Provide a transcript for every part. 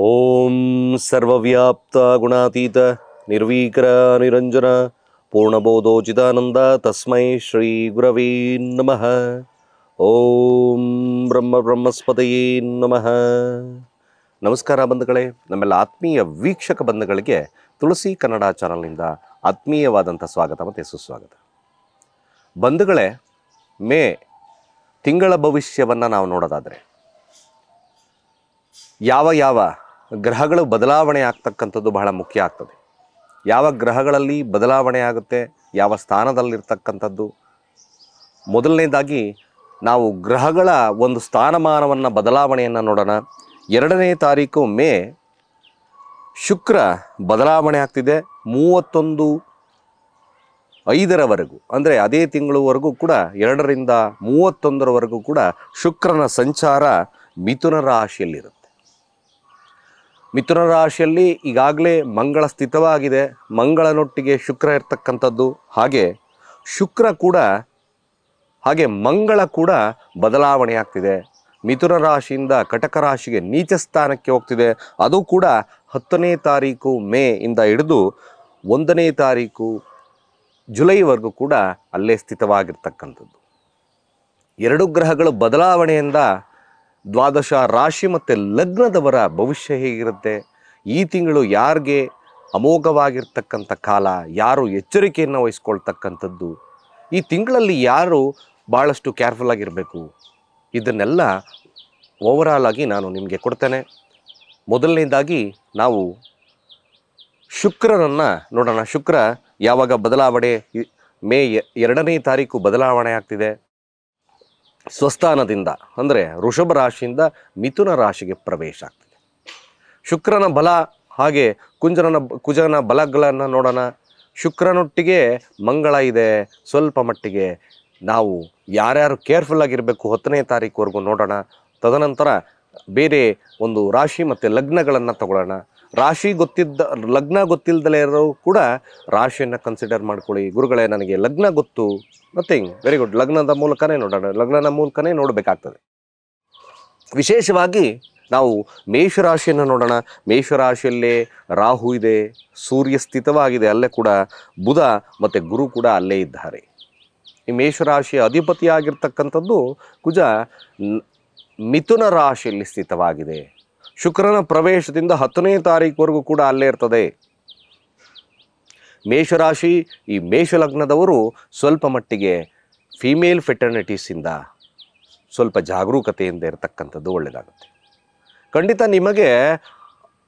ಓಂ ಸರ್ವ್ಯಾಪ್ತ ಗುಣಾತೀತ ನಿರ್ವೀಕರ ನಿರಂಜನ ಪೂರ್ಣಬೋಧೋಚಿತಾನಂದ ತಸ್ಮೈ ಶ್ರೀ ಗುರವೀ ನಮಃ ಓಂ ಬ್ರಹ್ಮ ಬ್ರಹ್ಮಸ್ಪತೆಯೇ ನಮಃ ನಮಸ್ಕಾರ ಬಂಧುಗಳೇ ನಮ್ಮೆಲ್ಲ ಆತ್ಮೀಯ ವೀಕ್ಷಕ ಬಂಧುಗಳಿಗೆ ತುಳಸಿ ಕನ್ನಡ ಚಾನಲ್ನಿಂದ ಆತ್ಮೀಯವಾದಂಥ ಸ್ವಾಗತ ಮತ್ತು ಸುಸ್ವಾಗತ ಬಂಧುಗಳೇ ಮೇ ತಿಂಗಳ ಭವಿಷ್ಯವನ್ನು ನಾವು ನೋಡೋದಾದರೆ ಯಾವ ಯಾವ ಗ್ರಹಗಳು ಬದಲಾವಣೆ ಆಗ್ತಕ್ಕಂಥದ್ದು ಬಹಳ ಮುಖ್ಯ ಆಗ್ತದೆ ಯಾವ ಗ್ರಹಗಳಲ್ಲಿ ಬದಲಾವಣೆ ಆಗುತ್ತೆ ಯಾವ ಸ್ಥಾನದಲ್ಲಿರ್ತಕ್ಕಂಥದ್ದು ಮೊದಲನೇದಾಗಿ ನಾವು ಗ್ರಹಗಳ ಒಂದು ಸ್ಥಾನಮಾನವನ್ನು ಬದಲಾವಣೆಯನ್ನು ನೋಡೋಣ ಎರಡನೇ ತಾರೀಕು ಮೇ ಶುಕ್ರ ಬದಲಾವಣೆ ಆಗ್ತಿದೆ ಮೂವತ್ತೊಂದು ಐದರವರೆಗೂ ಅಂದರೆ ಅದೇ ತಿಂಗಳವರೆಗೂ ಕೂಡ ಎರಡರಿಂದ ಮೂವತ್ತೊಂದರವರೆಗೂ ಕೂಡ ಶುಕ್ರನ ಸಂಚಾರ ಮಿಥುನ ರಾಶಿಯಲ್ಲಿರುತ್ತೆ ಮಿಥುನ ರಾಶಿಯಲ್ಲಿ ಈಗಾಗಲೇ ಮಂಗಳ ಸ್ಥಿತವಾಗಿದೆ ಮಂಗಳನೊಟ್ಟಿಗೆ ಶುಕ್ರ ಇರ್ತಕ್ಕಂಥದ್ದು ಹಾಗೆ ಶುಕ್ರ ಕೂಡ ಹಾಗೆ ಮಂಗಳ ಕೂಡ ಬದಲಾವಣೆ ಆಗ್ತಿದೆ ಮಿಥುನ ರಾಶಿಯಿಂದ ಕಟಕ ರಾಶಿಗೆ ನೀಚ ಸ್ಥಾನಕ್ಕೆ ಹೋಗ್ತಿದೆ ಅದು ಕೂಡ ಹತ್ತನೇ ತಾರೀಕು ಮೇ ಇಂದ ಹಿಡಿದು ಒಂದನೇ ತಾರೀಕು ಜುಲೈವರೆಗೂ ಕೂಡ ಅಲ್ಲೇ ಸ್ಥಿತವಾಗಿರ್ತಕ್ಕಂಥದ್ದು ಎರಡು ಗ್ರಹಗಳು ಬದಲಾವಣೆಯಿಂದ ದ್ವಾದಶ ರಾಶಿ ಮತ್ತು ಲಗ್ನದವರ ಭವಿಷ್ಯ ಹೇಗಿರುತ್ತೆ ಈ ತಿಂಗಳು ಯಾರಿಗೆ ಅಮೋಘವಾಗಿರ್ತಕ್ಕಂಥ ಕಾಲ ಯಾರು ಎಚ್ಚರಿಕೆಯನ್ನು ವಹಿಸ್ಕೊಳ್ತಕ್ಕಂಥದ್ದು ಈ ತಿಂಗಳಲ್ಲಿ ಯಾರು ಭಾಳಷ್ಟು ಕೇರ್ಫುಲ್ ಆಗಿರಬೇಕು ಇದನ್ನೆಲ್ಲ ಓವರಾಲ್ ಆಗಿ ನಾನು ನಿಮಗೆ ಕೊಡ್ತೇನೆ ಮೊದಲನೇದಾಗಿ ನಾವು ಶುಕ್ರನನ್ನು ನೋಡೋಣ ಶುಕ್ರ ಯಾವಾಗ ಬದಲಾವಣೆ ಮೇ ಎರಡನೇ ತಾರೀಕು ಬದಲಾವಣೆ ಆಗ್ತಿದೆ ಸ್ವಸ್ಥಾನದಿಂದ ಅಂದರೆ ಋಷಭ ರಾಶಿಯಿಂದ ಮಿಥುನ ರಾಶಿಗೆ ಪ್ರವೇಶ ಆಗ್ತದೆ ಶುಕ್ರನ ಬಲ ಹಾಗೆ ಕುಂಜನ ಕುಜನ ಬಲಗಳನ್ನು ನೋಡೋಣ ಶುಕ್ರನೊಟ್ಟಿಗೆ ಮಂಗಳ ಇದೆ ಸ್ವಲ್ಪ ಮಟ್ಟಿಗೆ ನಾವು ಯಾರ್ಯಾರು ಕೇರ್ಫುಲ್ ಆಗಿರಬೇಕು ಹತ್ತನೇ ತಾರೀಕುವರೆಗೂ ನೋಡೋಣ ತದನಂತರ ಬೇರೆ ಒಂದು ರಾಶಿ ಮತ್ತು ಲಗ್ನಗಳನ್ನು ತಗೊಳ್ಳೋಣ ರಾಶಿ ಗೊತ್ತಿದ್ದ ಲಗ್ನ ಗೊತ್ತಿಲ್ಲದಲೇ ಇರೋ ಕೂಡ ರಾಶಿಯನ್ನು ಕನ್ಸಿಡರ್ ಮಾಡ್ಕೊಳ್ಳಿ ಗುರುಗಳೇ ನನಗೆ ಲಗ್ನ ಗೊತ್ತು ನಥಿಂಗ್ ವೆರಿ ಗುಡ್ ಲಗ್ನದ ಮೂಲಕನೇ ನೋಡೋಣ ಲಗ್ನದ ಮೂಲಕನೇ ನೋಡಬೇಕಾಗ್ತದೆ ವಿಶೇಷವಾಗಿ ನಾವು ಮೇಷರಾಶಿಯನ್ನು ನೋಡೋಣ ಮೇಷರಾಶಿಯಲ್ಲೇ ರಾಹು ಇದೆ ಸೂರ್ಯ ಸ್ಥಿತವಾಗಿದೆ ಅಲ್ಲೇ ಕೂಡ ಬುಧ ಮತ್ತು ಗುರು ಕೂಡ ಅಲ್ಲೇ ಇದ್ದಾರೆ ಈ ಮೇಷರಾಶಿಯ ಅಧಿಪತಿಯಾಗಿರ್ತಕ್ಕಂಥದ್ದು ಕುಜ ಮಿಥುನ ರಾಶಿಯಲ್ಲಿ ಸ್ಥಿತವಾಗಿದೆ ಶುಕ್ರನ ಪ್ರವೇಶದಿಂದ ಹತ್ತನೇ ತಾರೀಕುವರೆಗೂ ಕೂಡ ಅಲ್ಲೇ ಇರ್ತದೆ ಮೇಷರಾಶಿ ಈ ಮೇಷಲಗ್ನದವರು ಸ್ವಲ್ಪ ಮಟ್ಟಿಗೆ ಫೀಮೇಲ್ ಫೆಟರ್ನಿಟೀಸಿಂದ ಸ್ವಲ್ಪ ಜಾಗರೂಕತೆಯಿಂದ ಇರತಕ್ಕಂಥದ್ದು ಒಳ್ಳೆಯದಾಗುತ್ತೆ ಖಂಡಿತ ನಿಮಗೆ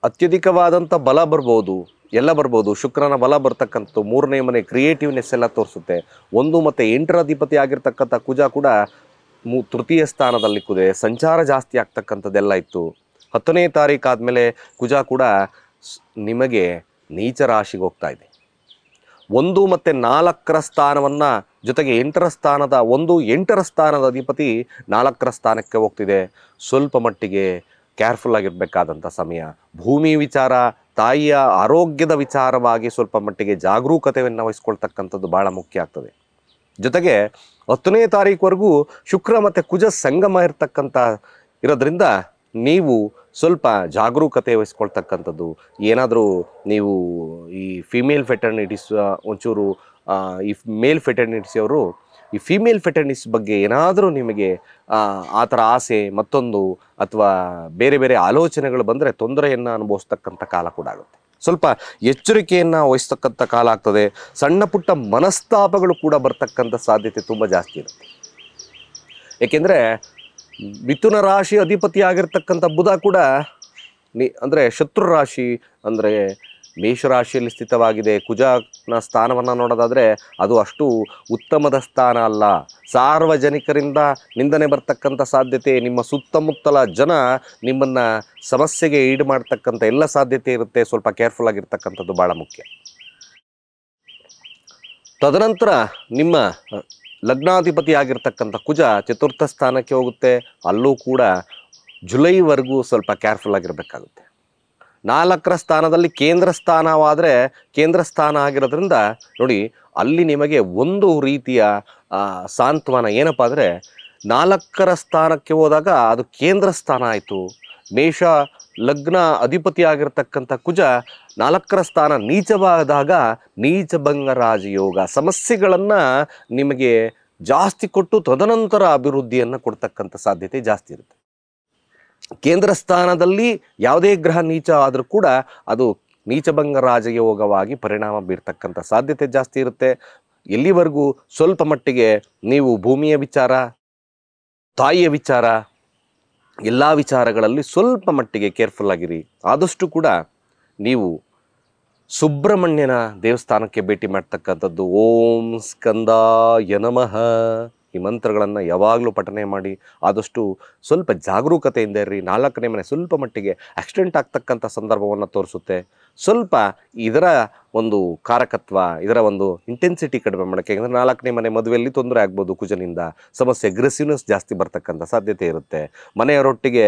ಅತ್ಯಧಿಕವಾದಂಥ ಬಲ ಬರ್ಬೋದು ಎಲ್ಲ ಬರ್ಬೋದು ಶುಕ್ರನ ಬಲ ಬರ್ತಕ್ಕಂಥದ್ದು ಮೂರನೇ ಮನೆ ಕ್ರಿಯೇಟಿವ್ನೆಸ್ ಎಲ್ಲ ತೋರಿಸುತ್ತೆ ಒಂದು ಮತ್ತು ಎಂಟರ ಅಧಿಪತಿ ಆಗಿರ್ತಕ್ಕಂಥ ಕುಜ ಕೂಡ ಮೂ ತೃತೀಯ ಸ್ಥಾನದಲ್ಲಿ ಕುದೆ ಸಂಚಾರ ಜಾಸ್ತಿ ಆಗ್ತಕ್ಕಂಥದ್ದೆಲ್ಲ ಇತ್ತು ಹತ್ತನೇ ತಾರೀಕು ಆದಮೇಲೆ ಕುಜ ಕೂಡ ನಿಮಗೆ ನೀಚ ರಾಶಿಗೆ ಹೋಗ್ತಾ ಇದೆ ಒಂದು ಮತ್ತು ನಾಲ್ಕರ ಸ್ಥಾನವನ್ನು ಜೊತೆಗೆ ಎಂಟರ ಸ್ಥಾನದ ಒಂದು ಎಂಟರ ಸ್ಥಾನದ ಅಧಿಪತಿ ನಾಲ್ಕರ ಸ್ಥಾನಕ್ಕೆ ಹೋಗ್ತಿದೆ ಸ್ವಲ್ಪ ಮಟ್ಟಿಗೆ ಕೇರ್ಫುಲ್ ಆಗಿರಬೇಕಾದಂಥ ಸಮಯ ಭೂಮಿ ವಿಚಾರ ತಾಯಿಯ ಆರೋಗ್ಯದ ವಿಚಾರವಾಗಿ ಸ್ವಲ್ಪ ಮಟ್ಟಿಗೆ ಜಾಗರೂಕತೆಯನ್ನು ವಹಿಸ್ಕೊಳ್ತಕ್ಕಂಥದ್ದು ಭಾಳ ಮುಖ್ಯ ಆಗ್ತದೆ ಜೊತೆಗೆ ಹತ್ತನೇ ತಾರೀಕುವರೆಗೂ ಶುಕ್ರ ಮತ್ತು ಕುಜ ಸಂಗಮ ಇರತಕ್ಕಂಥ ಇರೋದ್ರಿಂದ ನೀವು ಸ್ವಲ್ಪ ಜಾಗರೂಕತೆ ವಹಿಸ್ಕೊಳ್ತಕ್ಕಂಥದ್ದು ಏನಾದರೂ ನೀವು ಈ ಫಿಮೇಲ್ ಫೆಟರ್ನಿಟಿಸ್ ಒಂಚೂರು ಈ ಮೇಲ್ ಫೆಟರ್ನಿಟಿಸವರು ಈ ಫಿಮೇಲ್ ಫೆಟರ್ನಿಸ್ ಬಗ್ಗೆ ಏನಾದರೂ ನಿಮಗೆ ಆ ಥರ ಆಸೆ ಮತ್ತೊಂದು ಅಥವಾ ಬೇರೆ ಬೇರೆ ಆಲೋಚನೆಗಳು ಬಂದರೆ ತೊಂದರೆಯನ್ನು ಅನುಭವಿಸ್ತಕ್ಕಂಥ ಕಾಲ ಕೂಡ ಆಗುತ್ತೆ ಸ್ವಲ್ಪ ಎಚ್ಚರಿಕೆಯನ್ನು ವಹಿಸ್ತಕ್ಕಂಥ ಕಾಲ ಆಗ್ತದೆ ಸಣ್ಣ ಪುಟ್ಟ ಮನಸ್ತಾಪಗಳು ಕೂಡ ಬರ್ತಕ್ಕಂಥ ಸಾಧ್ಯತೆ ತುಂಬ ಜಾಸ್ತಿ ಇರುತ್ತೆ ಏಕೆಂದರೆ ಮಿಥುನ ರಾಶಿ ಅಧಿಪತಿ ಆಗಿರ್ತಕ್ಕಂಥ ಬುಧ ಕೂಡ ನಿ ಅಂದರೆ ಶತ್ರು ರಾಶಿ ಅಂದರೆ ಮೇಷರಾಶಿಯಲ್ಲಿ ಸ್ಥಿತವಾಗಿದೆ ಕುಜನ ಸ್ಥಾನವನ್ನು ನೋಡೋದಾದರೆ ಅದು ಅಷ್ಟು ಉತ್ತಮದ ಸ್ಥಾನ ಅಲ್ಲ ಸಾರ್ವಜನಿಕರಿಂದ ನಿಂದನೆ ಬರ್ತಕ್ಕಂಥ ಸಾಧ್ಯತೆ ನಿಮ್ಮ ಸುತ್ತಮುತ್ತಲ ಜನ ನಿಮ್ಮನ್ನು ಸಮಸ್ಯೆಗೆ ಈಡು ಮಾಡ್ತಕ್ಕಂಥ ಎಲ್ಲ ಸಾಧ್ಯತೆ ಇರುತ್ತೆ ಸ್ವಲ್ಪ ಕೇರ್ಫುಲ್ ಆಗಿರ್ತಕ್ಕಂಥದ್ದು ಭಾಳ ಮುಖ್ಯ ತದನಂತರ ನಿಮ್ಮ ಲಗ್ನಾಧಿಪತಿ ಆಗಿರ್ತಕ್ಕಂಥ ಕುಜ ಚತುರ್ಥ ಸ್ಥಾನಕ್ಕೆ ಹೋಗುತ್ತೆ ಅಲ್ಲೂ ಕೂಡ ಜುಲೈವರೆಗೂ ಸ್ವಲ್ಪ ಕೇರ್ಫುಲ್ ಆಗಿರಬೇಕಾಗುತ್ತೆ ನಾಲ್ಕರ ಸ್ಥಾನದಲ್ಲಿ ಕೇಂದ್ರ ಸ್ಥಾನವಾದರೆ ಕೇಂದ್ರ ಸ್ಥಾನ ಆಗಿರೋದ್ರಿಂದ ನೋಡಿ ಅಲ್ಲಿ ನಿಮಗೆ ಒಂದು ರೀತಿಯ ಸಾಂತ್ವನ ಏನಪ್ಪ ಅಂದರೆ ನಾಲ್ಕರ ಸ್ಥಾನಕ್ಕೆ ಹೋದಾಗ ಅದು ಕೇಂದ್ರ ಸ್ಥಾನ ಆಯಿತು ಮೇಷ ಲಗ್ನ ಅಧಿಪತಿಯಾಗಿರ್ತಕ್ಕಂಥ ಕುಜ ನಾಲ್ಕರ ಸ್ಥಾನ ನೀಚವಾದಾಗ ನೀಚಭಂಗ ರಾಜಯೋಗ ಸಮಸ್ಯೆಗಳನ್ನು ನಿಮಗೆ ಜಾಸ್ತಿ ಕೊಟ್ಟು ತದನಂತರ ಅಭಿವೃದ್ಧಿಯನ್ನು ಕೊಡ್ತಕ್ಕಂಥ ಸಾಧ್ಯತೆ ಜಾಸ್ತಿ ಇರುತ್ತೆ ಕೇಂದ್ರ ಸ್ಥಾನದಲ್ಲಿ ಯಾವುದೇ ಗ್ರಹ ನೀಚ ಆದರೂ ಕೂಡ ಅದು ನೀಚಭಂಗ ರಾಜಯೋಗವಾಗಿ ಪರಿಣಾಮ ಬೀರ್ತಕ್ಕಂಥ ಸಾಧ್ಯತೆ ಜಾಸ್ತಿ ಇರುತ್ತೆ ಎಲ್ಲಿವರೆಗೂ ಸ್ವಲ್ಪ ಮಟ್ಟಿಗೆ ನೀವು ಭೂಮಿಯ ವಿಚಾರ ತಾಯಿಯ ವಿಚಾರ ಎಲ್ಲ ವಿಚಾರಗಳಲ್ಲಿ ಸ್ವಲ್ಪ ಮಟ್ಟಿಗೆ ಕೇರ್ಫುಲ್ ಆಗಿರಿ ಆದಷ್ಟು ಕೂಡ ನೀವು ಸುಬ್ರಹ್ಮಣ್ಯನ ದೇವಸ್ಥಾನಕ್ಕೆ ಭೇಟಿ ಮಾಡ್ತಕ್ಕಂಥದ್ದು ಓಂ ಸ್ಕಂದಾಯ ನಮಃ ಈ ಮಂತ್ರಗಳನ್ನು ಯಾವಾಗಲೂ ಪಠನೆ ಮಾಡಿ ಆದಷ್ಟು ಸ್ವಲ್ಪ ಜಾಗರೂಕತೆಯಿಂದ ಇರ್ರಿ ನಾಲ್ಕನೇ ಮನೆ ಸ್ವಲ್ಪ ಮಟ್ಟಿಗೆ ಆಕ್ಸಿಡೆಂಟ್ ಆಗ್ತಕ್ಕಂಥ ಸಂದರ್ಭವನ್ನು ತೋರಿಸುತ್ತೆ ಸ್ವಲ್ಪ ಇದರ ಒಂದು ಕಾರಕತ್ವ ಇದರ ಒಂದು ಇಂಟೆನ್ಸಿಟಿ ಕಡಿಮೆ ಮಾಡೋಕ್ಕೆ ಯಾಕಂದರೆ ನಾಲ್ಕನೇ ಮನೆ ಮದುವೆಯಲ್ಲಿ ತೊಂದರೆ ಆಗ್ಬೋದು ಕುಜನಿಂದ ಸಮಸ್ಯೆ ಅಗ್ರೆಸಿವ್ನೆಸ್ ಜಾಸ್ತಿ ಬರ್ತಕ್ಕಂಥ ಸಾಧ್ಯತೆ ಇರುತ್ತೆ ಮನೆಯವರೊಟ್ಟಿಗೆ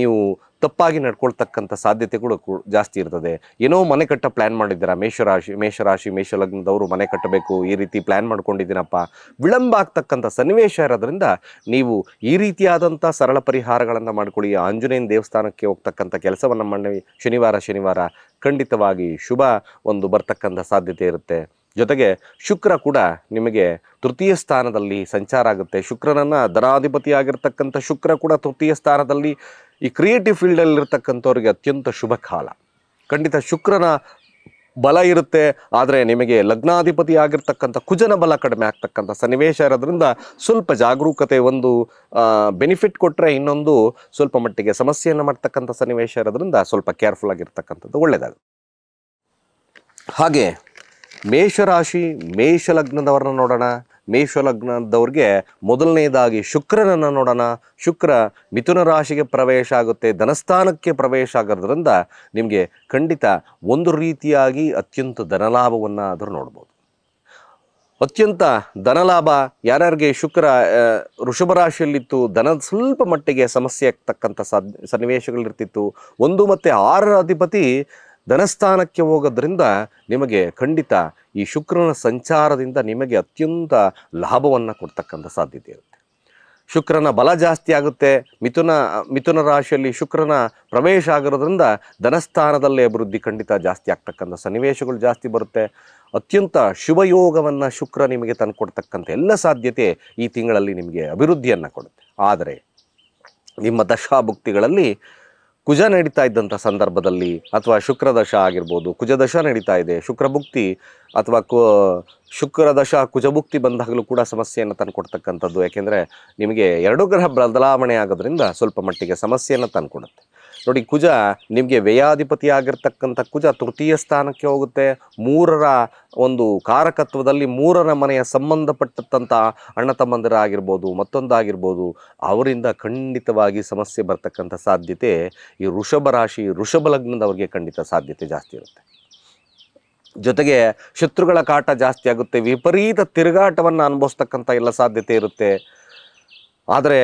ನೀವು ತಪ್ಪಾಗಿ ನಡ್ಕೊಳ್ತಕ್ಕಂಥ ಸಾಧ್ಯತೆ ಕೂಡ ಜಾಸ್ತಿ ಇರ್ತದೆ ಏನೋ ಮನೆ ಕಟ್ಟ ಪ್ಲ್ಯಾನ್ ಮಾಡಿದ್ದೀರಾ ಮೇಷರಾಶಿ ಮೇಷರಾಶಿ ಮೇಷಲಗ್ನದವರು ಮನೆ ಕಟ್ಟಬೇಕು ಈ ರೀತಿ ಪ್ಲ್ಯಾನ್ ಮಾಡ್ಕೊಂಡಿದ್ದೀನಪ್ಪ ವಿಳಂಬ ಆಗ್ತಕ್ಕಂಥ ಸನ್ನಿವೇಶ ಇರೋದ್ರಿಂದ ನೀವು ಈ ರೀತಿಯಾದಂಥ ಸರಳ ಪರಿಹಾರಗಳನ್ನು ಮಾಡ್ಕೊಳ್ಳಿ ಆಂಜನೇಯನ ದೇವಸ್ಥಾನಕ್ಕೆ ಹೋಗ್ತಕ್ಕಂಥ ಕೆಲಸವನ್ನು ಮಾಡಿ ಶನಿವಾರ ಶನಿವಾರ ಖಂಡಿತವಾಗಿ ಶುಭ ಒಂದು ಬರ್ತಕ್ಕಂಥ ಸಾಧ್ಯತೆ ಇರುತ್ತೆ ಜೊತೆಗೆ ಶುಕ್ರ ಕೂಡ ನಿಮಗೆ ತೃತೀಯ ಸ್ಥಾನದಲ್ಲಿ ಸಂಚಾರ ಆಗುತ್ತೆ ಶುಕ್ರನನ್ನು ಧನಾಧಿಪತಿಯಾಗಿರ್ತಕ್ಕಂಥ ಶುಕ್ರ ಕೂಡ ತೃತೀಯ ಸ್ಥಾನದಲ್ಲಿ ಈ ಕ್ರಿಯೇಟಿವ್ ಫೀಲ್ಡಲ್ಲಿರ್ತಕ್ಕಂಥವ್ರಿಗೆ ಅತ್ಯಂತ ಶುಭ ಕಾಲ ಖಂಡಿತ ಶುಕ್ರನ ಬಲ ಇರುತ್ತೆ ಆದರೆ ನಿಮಗೆ ಲಗ್ನಾಧಿಪತಿ ಆಗಿರ್ತಕ್ಕಂಥ ಕುಜನ ಬಲ ಕಡಿಮೆ ಆಗ್ತಕ್ಕಂಥ ಸನ್ನಿವೇಶ ಇರೋದ್ರಿಂದ ಸ್ವಲ್ಪ ಜಾಗರೂಕತೆ ಒಂದು ಬೆನಿಫಿಟ್ ಕೊಟ್ಟರೆ ಇನ್ನೊಂದು ಸ್ವಲ್ಪ ಮಟ್ಟಿಗೆ ಸಮಸ್ಯೆಯನ್ನು ಮಾಡ್ತಕ್ಕಂಥ ಸನ್ನಿವೇಶ ಇರೋದ್ರಿಂದ ಸ್ವಲ್ಪ ಕೇರ್ಫುಲ್ ಆಗಿರ್ತಕ್ಕಂಥದ್ದು ಒಳ್ಳೆಯದಾಗುತ್ತೆ ಹಾಗೆ ಮೇಷರಾಶಿ ಮೇಷಲಗ್ನದವರನ್ನ ನೋಡೋಣ ಮೇಷಲಗ್ನದವ್ರಿಗೆ ಮೊದಲನೇದಾಗಿ ಶುಕ್ರನನ್ನು ನೋಡೋಣ ಶುಕ್ರ ಮಿಥುನ ರಾಶಿಗೆ ಪ್ರವೇಶ ಆಗುತ್ತೆ ಧನಸ್ಥಾನಕ್ಕೆ ಪ್ರವೇಶ ಆಗೋದ್ರಿಂದ ನಿಮಗೆ ಖಂಡಿತ ಒಂದು ರೀತಿಯಾಗಿ ಅತ್ಯಂತ ಧನಲಾಭವನ್ನು ಆದರೂ ನೋಡ್ಬೋದು ಅತ್ಯಂತ ಧನಲಾಭ ಯಾರ್ಯಾರಿಗೆ ಶುಕ್ರ ಋಷಭ ರಾಶಿಯಲ್ಲಿತ್ತು ಧನ ಸ್ವಲ್ಪ ಮಟ್ಟಿಗೆ ಸಮಸ್ಯೆ ಆಗ್ತಕ್ಕಂಥ ಸನ್ನಿವೇಶಗಳಿರ್ತಿತ್ತು ಒಂದು ಮತ್ತು ಆರರ ಅಧಿಪತಿ ಧನಸ್ಥಾನಕ್ಕೆ ಹೋಗೋದ್ರಿಂದ ನಿಮಗೆ ಖಂಡಿತ ಈ ಶುಕ್ರನ ಸಂಚಾರದಿಂದ ನಿಮಗೆ ಅತ್ಯಂತ ಲಾಭವನ್ನು ಕೊಡ್ತಕ್ಕಂಥ ಸಾಧ್ಯತೆ ಇರುತ್ತೆ ಶುಕ್ರನ ಬಲ ಜಾಸ್ತಿ ಆಗುತ್ತೆ ಮಿಥುನ ಮಿಥುನ ರಾಶಿಯಲ್ಲಿ ಶುಕ್ರನ ಪ್ರವೇಶ ಆಗಿರೋದ್ರಿಂದ ಧನಸ್ಥಾನದಲ್ಲೇ ಅಭಿವೃದ್ಧಿ ಖಂಡಿತ ಜಾಸ್ತಿ ಆಗ್ತಕ್ಕಂಥ ಸನ್ನಿವೇಶಗಳು ಜಾಸ್ತಿ ಬರುತ್ತೆ ಅತ್ಯಂತ ಶುಭಯೋಗವನ್ನು ಶುಕ್ರ ನಿಮಗೆ ತಂದುಕೊಡ್ತಕ್ಕಂಥ ಎಲ್ಲ ಸಾಧ್ಯತೆ ಈ ತಿಂಗಳಲ್ಲಿ ನಿಮಗೆ ಅಭಿವೃದ್ಧಿಯನ್ನು ಕೊಡುತ್ತೆ ಆದರೆ ನಿಮ್ಮ ದಶಾಭುಕ್ತಿಗಳಲ್ಲಿ ಕುಜ ನಡೀತಾ ಇದ್ದಂಥ ಸಂದರ್ಭದಲ್ಲಿ ಅಥವಾ ಶುಕ್ರದಶ ಆಗಿರ್ಬೋದು ಕುಜದಶ ನಡೀತಾ ಇದೆ ಶುಕ್ರಭುಕ್ತಿ ಅಥವಾ ಕು ಶುಕ್ರದಶ ಕುಜಭುಕ್ತಿ ಬಂದಾಗಲೂ ಕೂಡ ಸಮಸ್ಯೆಯನ್ನು ತಂದುಕೊಡ್ತಕ್ಕಂಥದ್ದು ಯಾಕೆಂದರೆ ನಿಮಗೆ ಎರಡು ಗ್ರಹ ಬದಲಾವಣೆ ಆಗೋದ್ರಿಂದ ಸ್ವಲ್ಪ ಮಟ್ಟಿಗೆ ಸಮಸ್ಯೆಯನ್ನು ತಂದುಕೊಡುತ್ತೆ ನೋಡಿ ಕುಜ ನಿಮಗೆ ವ್ಯಯಾಧಿಪತಿ ಆಗಿರ್ತಕ್ಕಂಥ ಕುಜ ತೃತೀಯ ಸ್ಥಾನಕ್ಕೆ ಹೋಗುತ್ತೆ ಮೂರರ ಒಂದು ಕಾರಕತ್ವದಲ್ಲಿ ಮೂರರ ಮನೆಯ ಸಂಬಂಧಪಟ್ಟಂಥ ಅಣ್ಣ ತಮ್ಮಂದಿರ ಆಗಿರ್ಬೋದು ಮತ್ತೊಂದಾಗಿರ್ಬೋದು ಅವರಿಂದ ಖಂಡಿತವಾಗಿ ಸಮಸ್ಯೆ ಬರ್ತಕ್ಕಂಥ ಸಾಧ್ಯತೆ ಈ ವೃಷಭ ರಾಶಿ ವೃಷಭ ಲಗ್ನದವರಿಗೆ ಖಂಡಿತ ಸಾಧ್ಯತೆ ಜಾಸ್ತಿ ಇರುತ್ತೆ ಜೊತೆಗೆ ಶತ್ರುಗಳ ಕಾಟ ಜಾಸ್ತಿ ಆಗುತ್ತೆ ವಿಪರೀತ ತಿರುಗಾಟವನ್ನು ಅನುಭವಿಸ್ತಕ್ಕಂಥ ಎಲ್ಲ ಸಾಧ್ಯತೆ ಇರುತ್ತೆ ಆದರೆ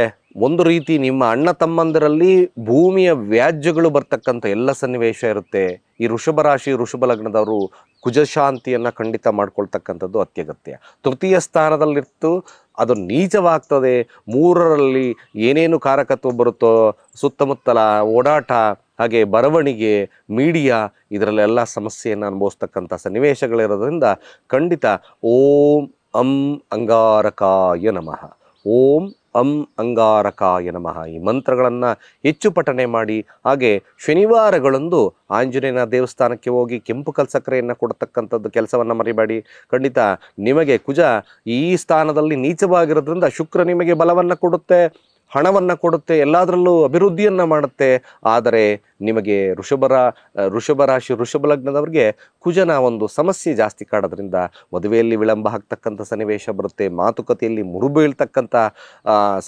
ಒಂದು ರೀತಿ ನಿಮ್ಮ ಅಣ್ಣ ತಮ್ಮಂದರಲ್ಲಿ ಭೂಮಿಯ ವ್ಯಾಜ್ಯಗಳು ಬರ್ತಕ್ಕಂಥ ಎಲ್ಲ ಸನ್ನಿವೇಶ ಇರುತ್ತೆ ಈ ಋಷಭ ರಾಶಿ ಋಷಭ ಲಗ್ನದವರು ಕುಜಶಾಂತಿಯನ್ನು ಖಂಡಿತ ಮಾಡ್ಕೊಳ್ತಕ್ಕಂಥದ್ದು ಅತ್ಯಗತ್ಯ ತೃತೀಯ ಸ್ಥಾನದಲ್ಲಿತ್ತು ಅದು ನೀಚವಾಗ್ತದೆ ಮೂರರಲ್ಲಿ ಏನೇನು ಕಾರಕತ್ವ ಬರುತ್ತೋ ಸುತ್ತಮುತ್ತಲ ಓಡಾಟ ಹಾಗೆ ಬರವಣಿಗೆ ಮೀಡಿಯಾ ಇದರಲ್ಲೆಲ್ಲ ಸಮಸ್ಯೆಯನ್ನು ಅನುಭವಿಸ್ತಕ್ಕಂಥ ಸನ್ನಿವೇಶಗಳಿರೋದ್ರಿಂದ ಖಂಡಿತ ಓಂ ಅಂ ಅಂಗಾರಕಾಯ ನಮಃ ಓಂ ಅಂ ಅಂಗಾರಕಾಯ ನಮಃ ಈ ಮಂತ್ರಗಳನ್ನು ಹೆಚ್ಚು ಪಠನೆ ಮಾಡಿ ಹಾಗೆ ಶನಿವಾರಗಳಂದು ಆಂಜನೇಯನ ದೇವಸ್ಥಾನಕ್ಕೆ ಹೋಗಿ ಕೆಂಪು ಕಲ್ಸಕ್ಕರೆಯನ್ನು ಕೊಡತಕ್ಕಂಥದ್ದು ಕೆಲಸವನ್ನು ಮರಿಬೇಡಿ ಖಂಡಿತ ನಿಮಗೆ ಕುಜ ಈ ಸ್ಥಾನದಲ್ಲಿ ನೀಚವಾಗಿರೋದ್ರಿಂದ ಶುಕ್ರ ನಿಮಗೆ ಬಲವನ್ನು ಕೊಡುತ್ತೆ ಹಣವನ್ನು ಕೊಡುತ್ತೆ ಎಲ್ಲದರಲ್ಲೂ ಅಭಿವೃದ್ಧಿಯನ್ನು ಮಾಡುತ್ತೆ ಆದರೆ ನಿಮಗೆ ಋಷಭರ ಋಷಭ ರಾಶಿ ಋಷಭ ಲಗ್ನದವ್ರಿಗೆ ಕುಜನ ಒಂದು ಸಮಸ್ಯೆ ಜಾಸ್ತಿ ಕಾಡೋದ್ರಿಂದ ಮದುವೆಯಲ್ಲಿ ವಿಳಂಬ ಆಗ್ತಕ್ಕಂಥ ಸನ್ನಿವೇಶ ಬರುತ್ತೆ ಮಾತುಕತೆಯಲ್ಲಿ ಮುರುಬೀಳ್ತಕ್ಕಂಥ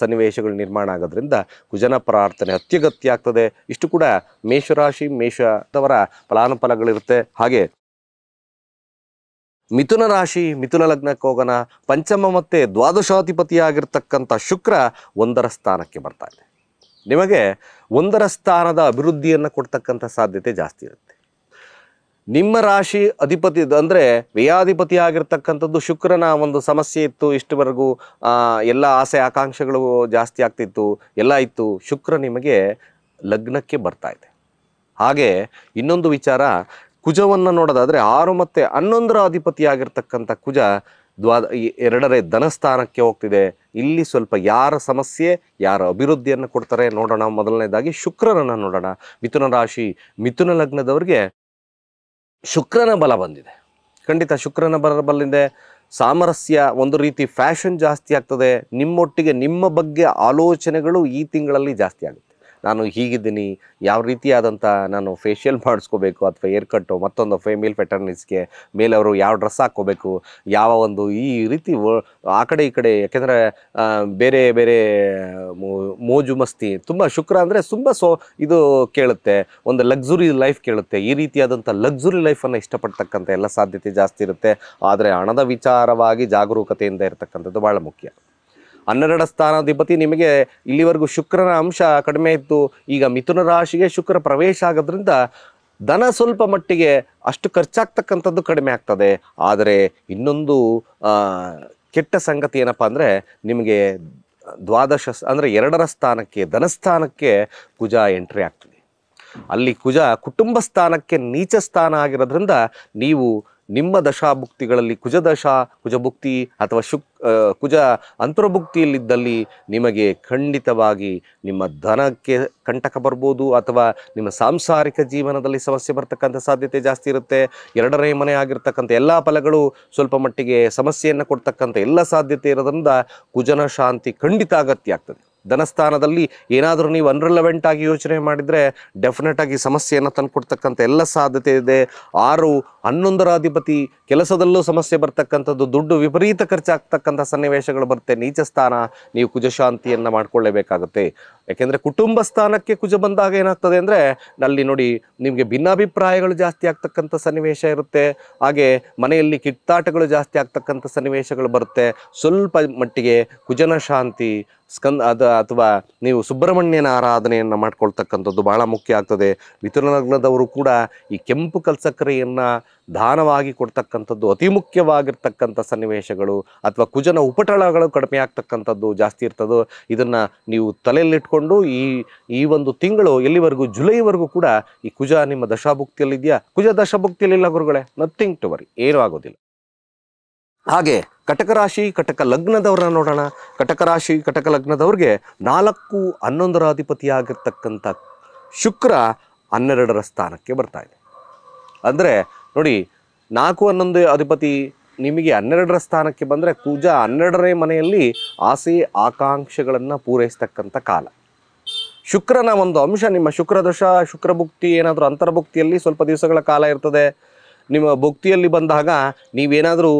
ಸನ್ನಿವೇಶಗಳು ನಿರ್ಮಾಣ ಆಗೋದ್ರಿಂದ ಕುಜನ ಪ್ರಾರ್ಥನೆ ಅತ್ಯಗತ್ಯ ಆಗ್ತದೆ ಇಷ್ಟು ಕೂಡ ಮೇಷರಾಶಿ ಮೇಷದವರ ಫಲಾನುಫಲಗಳಿರುತ್ತೆ ಹಾಗೆ ಮಿಥುನ ರಾಶಿ ಮಿಥುನ ಲಗ್ನಕ್ಕೆ ಹೋಗೋಣ ಪಂಚಮ ಮತ್ತು ದ್ವಾದಶಾಧಿಪತಿಯಾಗಿರ್ತಕ್ಕಂಥ ಶುಕ್ರ ಒಂದರ ಸ್ಥಾನಕ್ಕೆ ಬರ್ತಾ ಇದೆ ನಿಮಗೆ ಒಂದರ ಸ್ಥಾನದ ಅಭಿವೃದ್ಧಿಯನ್ನು ಕೊಡ್ತಕ್ಕಂಥ ಸಾಧ್ಯತೆ ಜಾಸ್ತಿ ಇರುತ್ತೆ ನಿಮ್ಮ ರಾಶಿ ಅಧಿಪತಿ ಅಂದರೆ ವ್ಯಯಾಧಿಪತಿ ಆಗಿರ್ತಕ್ಕಂಥದ್ದು ಶುಕ್ರನ ಒಂದು ಸಮಸ್ಯೆ ಇತ್ತು ಇಷ್ಟುವರೆಗೂ ಎಲ್ಲ ಆಸೆ ಆಕಾಂಕ್ಷೆಗಳು ಜಾಸ್ತಿ ಆಗ್ತಿತ್ತು ಎಲ್ಲ ಇತ್ತು ಶುಕ್ರ ನಿಮಗೆ ಲಗ್ನಕ್ಕೆ ಬರ್ತಾ ಇದೆ ಹಾಗೆ ಇನ್ನೊಂದು ವಿಚಾರ ಕುಜವನ್ನು ನೋಡೋದಾದರೆ ಆರು ಮತ್ತು ಹನ್ನೊಂದರ ಅಧಿಪತಿಯಾಗಿರ್ತಕ್ಕಂಥ ಕುಜ ದ್ವಾದ ಎರಡರೇ ಧನಸ್ಥಾನಕ್ಕೆ ಹೋಗ್ತಿದೆ ಇಲ್ಲಿ ಸ್ವಲ್ಪ ಯಾರ ಸಮಸ್ಯೆ ಯಾರ ಅಭಿವೃದ್ಧಿಯನ್ನು ಕೊಡ್ತಾರೆ ನೋಡೋಣ ಮೊದಲನೇದಾಗಿ ಶುಕ್ರನನ್ನು ನೋಡೋಣ ಮಿಥುನ ರಾಶಿ ಮಿಥುನ ಲಗ್ನದವರಿಗೆ ಶುಕ್ರನ ಬಲ ಬಂದಿದೆ ಖಂಡಿತ ಶುಕ್ರನ ಬಲ ಬಂದಿದೆ ಸಾಮರಸ್ಯ ಒಂದು ರೀತಿ ಫ್ಯಾಷನ್ ಜಾಸ್ತಿ ಆಗ್ತದೆ ನಿಮ್ಮೊಟ್ಟಿಗೆ ನಿಮ್ಮ ಬಗ್ಗೆ ಆಲೋಚನೆಗಳು ಈ ತಿಂಗಳಲ್ಲಿ ಜಾಸ್ತಿ ಆಗುತ್ತೆ ನಾನು ಹೀಗಿದ್ದೀನಿ ಯಾವ ರೀತಿಯಾದಂಥ ನಾನು ಫೇಶಿಯಲ್ ಮಾಡಿಸ್ಕೋಬೇಕು ಅಥವಾ ಏರ್ ಕಟ್ಟು ಮತ್ತೊಂದು ಫೇಮೇಲ್ ಪ್ಯಾಟರ್ನಿಸ್ಗೆ ಮೇಲೆ ಅವರು ಯಾವ ಡ್ರೆಸ್ ಹಾಕ್ಕೋಬೇಕು ಯಾವ ಒಂದು ಈ ರೀತಿ ಆ ಕಡೆ ಈ ಕಡೆ ಯಾಕೆಂದರೆ ಬೇರೆ ಬೇರೆ ಮೋಜು ಮಸ್ತಿ ತುಂಬ ಶುಕ್ರ ಅಂದರೆ ತುಂಬ ಸೊ ಇದು ಕೇಳುತ್ತೆ ಒಂದು ಲಕ್ಸುರಿ ಲೈಫ್ ಕೇಳುತ್ತೆ ಈ ರೀತಿಯಾದಂಥ ಲಕ್ಸುರಿ ಲೈಫನ್ನು ಇಷ್ಟಪಡ್ತಕ್ಕಂಥ ಎಲ್ಲ ಸಾಧ್ಯತೆ ಜಾಸ್ತಿ ಇರುತ್ತೆ ಆದರೆ ಹಣದ ವಿಚಾರವಾಗಿ ಜಾಗರೂಕತೆಯಿಂದ ಇರತಕ್ಕಂಥದ್ದು ಭಾಳ ಮುಖ್ಯ ಹನ್ನೆರಡ ಸ್ಥಾನಾಧಿಪತಿ ನಿಮಗೆ ಇಲ್ಲಿವರೆಗೂ ಶುಕ್ರನ ಅಂಶ ಕಡಿಮೆ ಇತ್ತು ಈಗ ಮಿಥುನ ರಾಶಿಗೆ ಶುಕ್ರ ಪ್ರವೇಶ ಆಗೋದ್ರಿಂದ ಧನ ಸ್ವಲ್ಪ ಮಟ್ಟಿಗೆ ಅಷ್ಟು ಖರ್ಚಾಗ್ತಕ್ಕಂಥದ್ದು ಕಡಿಮೆ ಆಗ್ತದೆ ಆದರೆ ಇನ್ನೊಂದು ಕೆಟ್ಟ ಸಂಗತಿ ಏನಪ್ಪ ಅಂದರೆ ನಿಮಗೆ ದ್ವಾದಶ ಅಂದರೆ ಎರಡರ ಸ್ಥಾನಕ್ಕೆ ಧನಸ್ಥಾನಕ್ಕೆ ಕುಜ ಎಂಟ್ರಿ ಆಗ್ತದೆ ಅಲ್ಲಿ ಕುಜ ಕುಟುಂಬ ಸ್ಥಾನಕ್ಕೆ ನೀಚ ಸ್ಥಾನ ಆಗಿರೋದ್ರಿಂದ ನೀವು ನಿಮ್ಮ ದಶಾಭುಕ್ತಿಗಳಲ್ಲಿ ಕುಜದಶಾ ಕುಜಭುಕ್ತಿ ಅಥವಾ ಶುಕ್ ಕುಜ ಅಂತರ್ಭುಕ್ತಿಯಲ್ಲಿದ್ದಲ್ಲಿ ನಿಮಗೆ ಖಂಡಿತವಾಗಿ ನಿಮ್ಮ ಧನಕ್ಕೆ ಕಂಟಕ ಬರ್ಬೋದು ಅಥವಾ ನಿಮ್ಮ ಸಾಂಸಾರಿಕ ಜೀವನದಲ್ಲಿ ಸಮಸ್ಯೆ ಬರ್ತಕ್ಕಂಥ ಸಾಧ್ಯತೆ ಜಾಸ್ತಿ ಇರುತ್ತೆ ಎರಡನೇ ಮನೆ ಆಗಿರ್ತಕ್ಕಂಥ ಎಲ್ಲ ಫಲಗಳು ಸ್ವಲ್ಪ ಮಟ್ಟಿಗೆ ಸಮಸ್ಯೆಯನ್ನು ಕೊಡ್ತಕ್ಕಂಥ ಎಲ್ಲ ಸಾಧ್ಯತೆ ಇರೋದ್ರಿಂದ ಕುಜನ ಶಾಂತಿ ಖಂಡಿತ ಅಗತ್ಯ ಆಗ್ತದೆ ಧನಸ್ಥಾನದಲ್ಲಿ ಏನಾದರೂ ನೀವು ಅನ್ರಿಲವೆಂಟ್ ಆಗಿ ಯೋಚನೆ ಮಾಡಿದರೆ ಡೆಫಿನೆಟ್ ಆಗಿ ಸಮಸ್ಯೆಯನ್ನು ತಂದುಕೊಡ್ತಕ್ಕಂಥ ಎಲ್ಲ ಸಾಧ್ಯತೆ ಇದೆ ಆರು ಹನ್ನೊಂದರ ಅಧಿಪತಿ ಕೆಲಸದಲ್ಲೂ ಸಮಸ್ಯೆ ಬರ್ತಕ್ಕಂಥದ್ದು ದುಡ್ಡು ವಿಪರೀತ ಖರ್ಚಾಗ್ತಕ್ಕಂಥ ಸನ್ನಿವೇಶಗಳು ಬರುತ್ತೆ ನೀಚ ಸ್ಥಾನ ನೀವು ಕುಜಶಾಂತಿಯನ್ನು ಮಾಡಿಕೊಳ್ಳಬೇಕಾಗುತ್ತೆ ಯಾಕೆಂದರೆ ಕುಟುಂಬ ಸ್ಥಾನಕ್ಕೆ ಕುಜ ಬಂದಾಗ ಏನಾಗ್ತದೆ ಅಂದರೆ ಅಲ್ಲಿ ನೋಡಿ ನಿಮಗೆ ಭಿನ್ನಾಭಿಪ್ರಾಯಗಳು ಜಾಸ್ತಿ ಆಗ್ತಕ್ಕಂಥ ಸನ್ನಿವೇಶ ಇರುತ್ತೆ ಹಾಗೆ ಮನೆಯಲ್ಲಿ ಕಿತ್ತಾಟಗಳು ಜಾಸ್ತಿ ಆಗ್ತಕ್ಕಂಥ ಸನ್ನಿವೇಶಗಳು ಬರುತ್ತೆ ಸ್ವಲ್ಪ ಮಟ್ಟಿಗೆ ಕುಜನ ಶಾಂತಿ ಸ್ಕಂದ ಅದು ಅಥವಾ ನೀವು ಸುಬ್ರಹ್ಮಣ್ಯನ ಆರಾಧನೆಯನ್ನು ಮಾಡ್ಕೊಳ್ತಕ್ಕಂಥದ್ದು ಬಹಳ ಮುಖ್ಯ ಆಗ್ತದೆ ಮಿಥುನ ಲಗ್ನದವರು ಕೂಡ ಈ ಕೆಂಪು ಕಲ್ಸಕ್ಕರೆಯನ್ನು ದಾನವಾಗಿ ಕೊಡ್ತಕ್ಕಂಥದ್ದು ಅತಿ ಮುಖ್ಯವಾಗಿರ್ತಕ್ಕಂಥ ಸನ್ನಿವೇಶಗಳು ಅಥವಾ ಕುಜನ ಉಪಟಳಗಳು ಕಡಿಮೆ ಆಗ್ತಕ್ಕಂಥದ್ದು ಜಾಸ್ತಿ ಇರ್ತದೋ ಇದನ್ನು ನೀವು ತಲೆಯಲ್ಲಿಟ್ಕೊಂಡು ಈ ಈ ಒಂದು ತಿಂಗಳು ಎಲ್ಲಿವರೆಗೂ ಜುಲೈವರೆಗೂ ಕೂಡ ಈ ಕುಜ ನಿಮ್ಮ ಇದೆಯಾ ಕುಜ ದಶಾಭುಕ್ತಿಯಲ್ಲಿಲ್ಲ ಗುರುಗಳೇ ನಥಿಂಗ್ ಟು ವರಿ ಏನೂ ಆಗೋದಿಲ್ಲ ಹಾಗೆ ಕಟಕ ರಾಶಿ ಕಟಕ ಲಗ್ನದವ್ರನ್ನ ನೋಡೋಣ ಕಟಕ ರಾಶಿ ಕಟಕ ಲಗ್ನದವ್ರಿಗೆ ನಾಲ್ಕು ಹನ್ನೊಂದರ ಅಧಿಪತಿಯಾಗಿರ್ತಕ್ಕಂಥ ಶುಕ್ರ ಹನ್ನೆರಡರ ಸ್ಥಾನಕ್ಕೆ ಬರ್ತಾ ಇದೆ ಅಂದರೆ ನೋಡಿ ನಾಲ್ಕು ಹನ್ನೊಂದು ಅಧಿಪತಿ ನಿಮಗೆ ಹನ್ನೆರಡರ ಸ್ಥಾನಕ್ಕೆ ಬಂದರೆ ಪೂಜಾ ಹನ್ನೆರಡನೇ ಮನೆಯಲ್ಲಿ ಆಸೆ ಆಕಾಂಕ್ಷೆಗಳನ್ನು ಪೂರೈಸ್ತಕ್ಕಂಥ ಕಾಲ ಶುಕ್ರನ ಒಂದು ಅಂಶ ನಿಮ್ಮ ಶುಕ್ರದಶ ಶುಕ್ರಭುಕ್ತಿ ಏನಾದರೂ ಅಂತರ್ಭುಕ್ತಿಯಲ್ಲಿ ಸ್ವಲ್ಪ ದಿವಸಗಳ ಕಾಲ ಇರ್ತದೆ ನಿಮ್ಮ ಭಕ್ತಿಯಲ್ಲಿ ಬಂದಾಗ ನೀವೇನಾದರೂ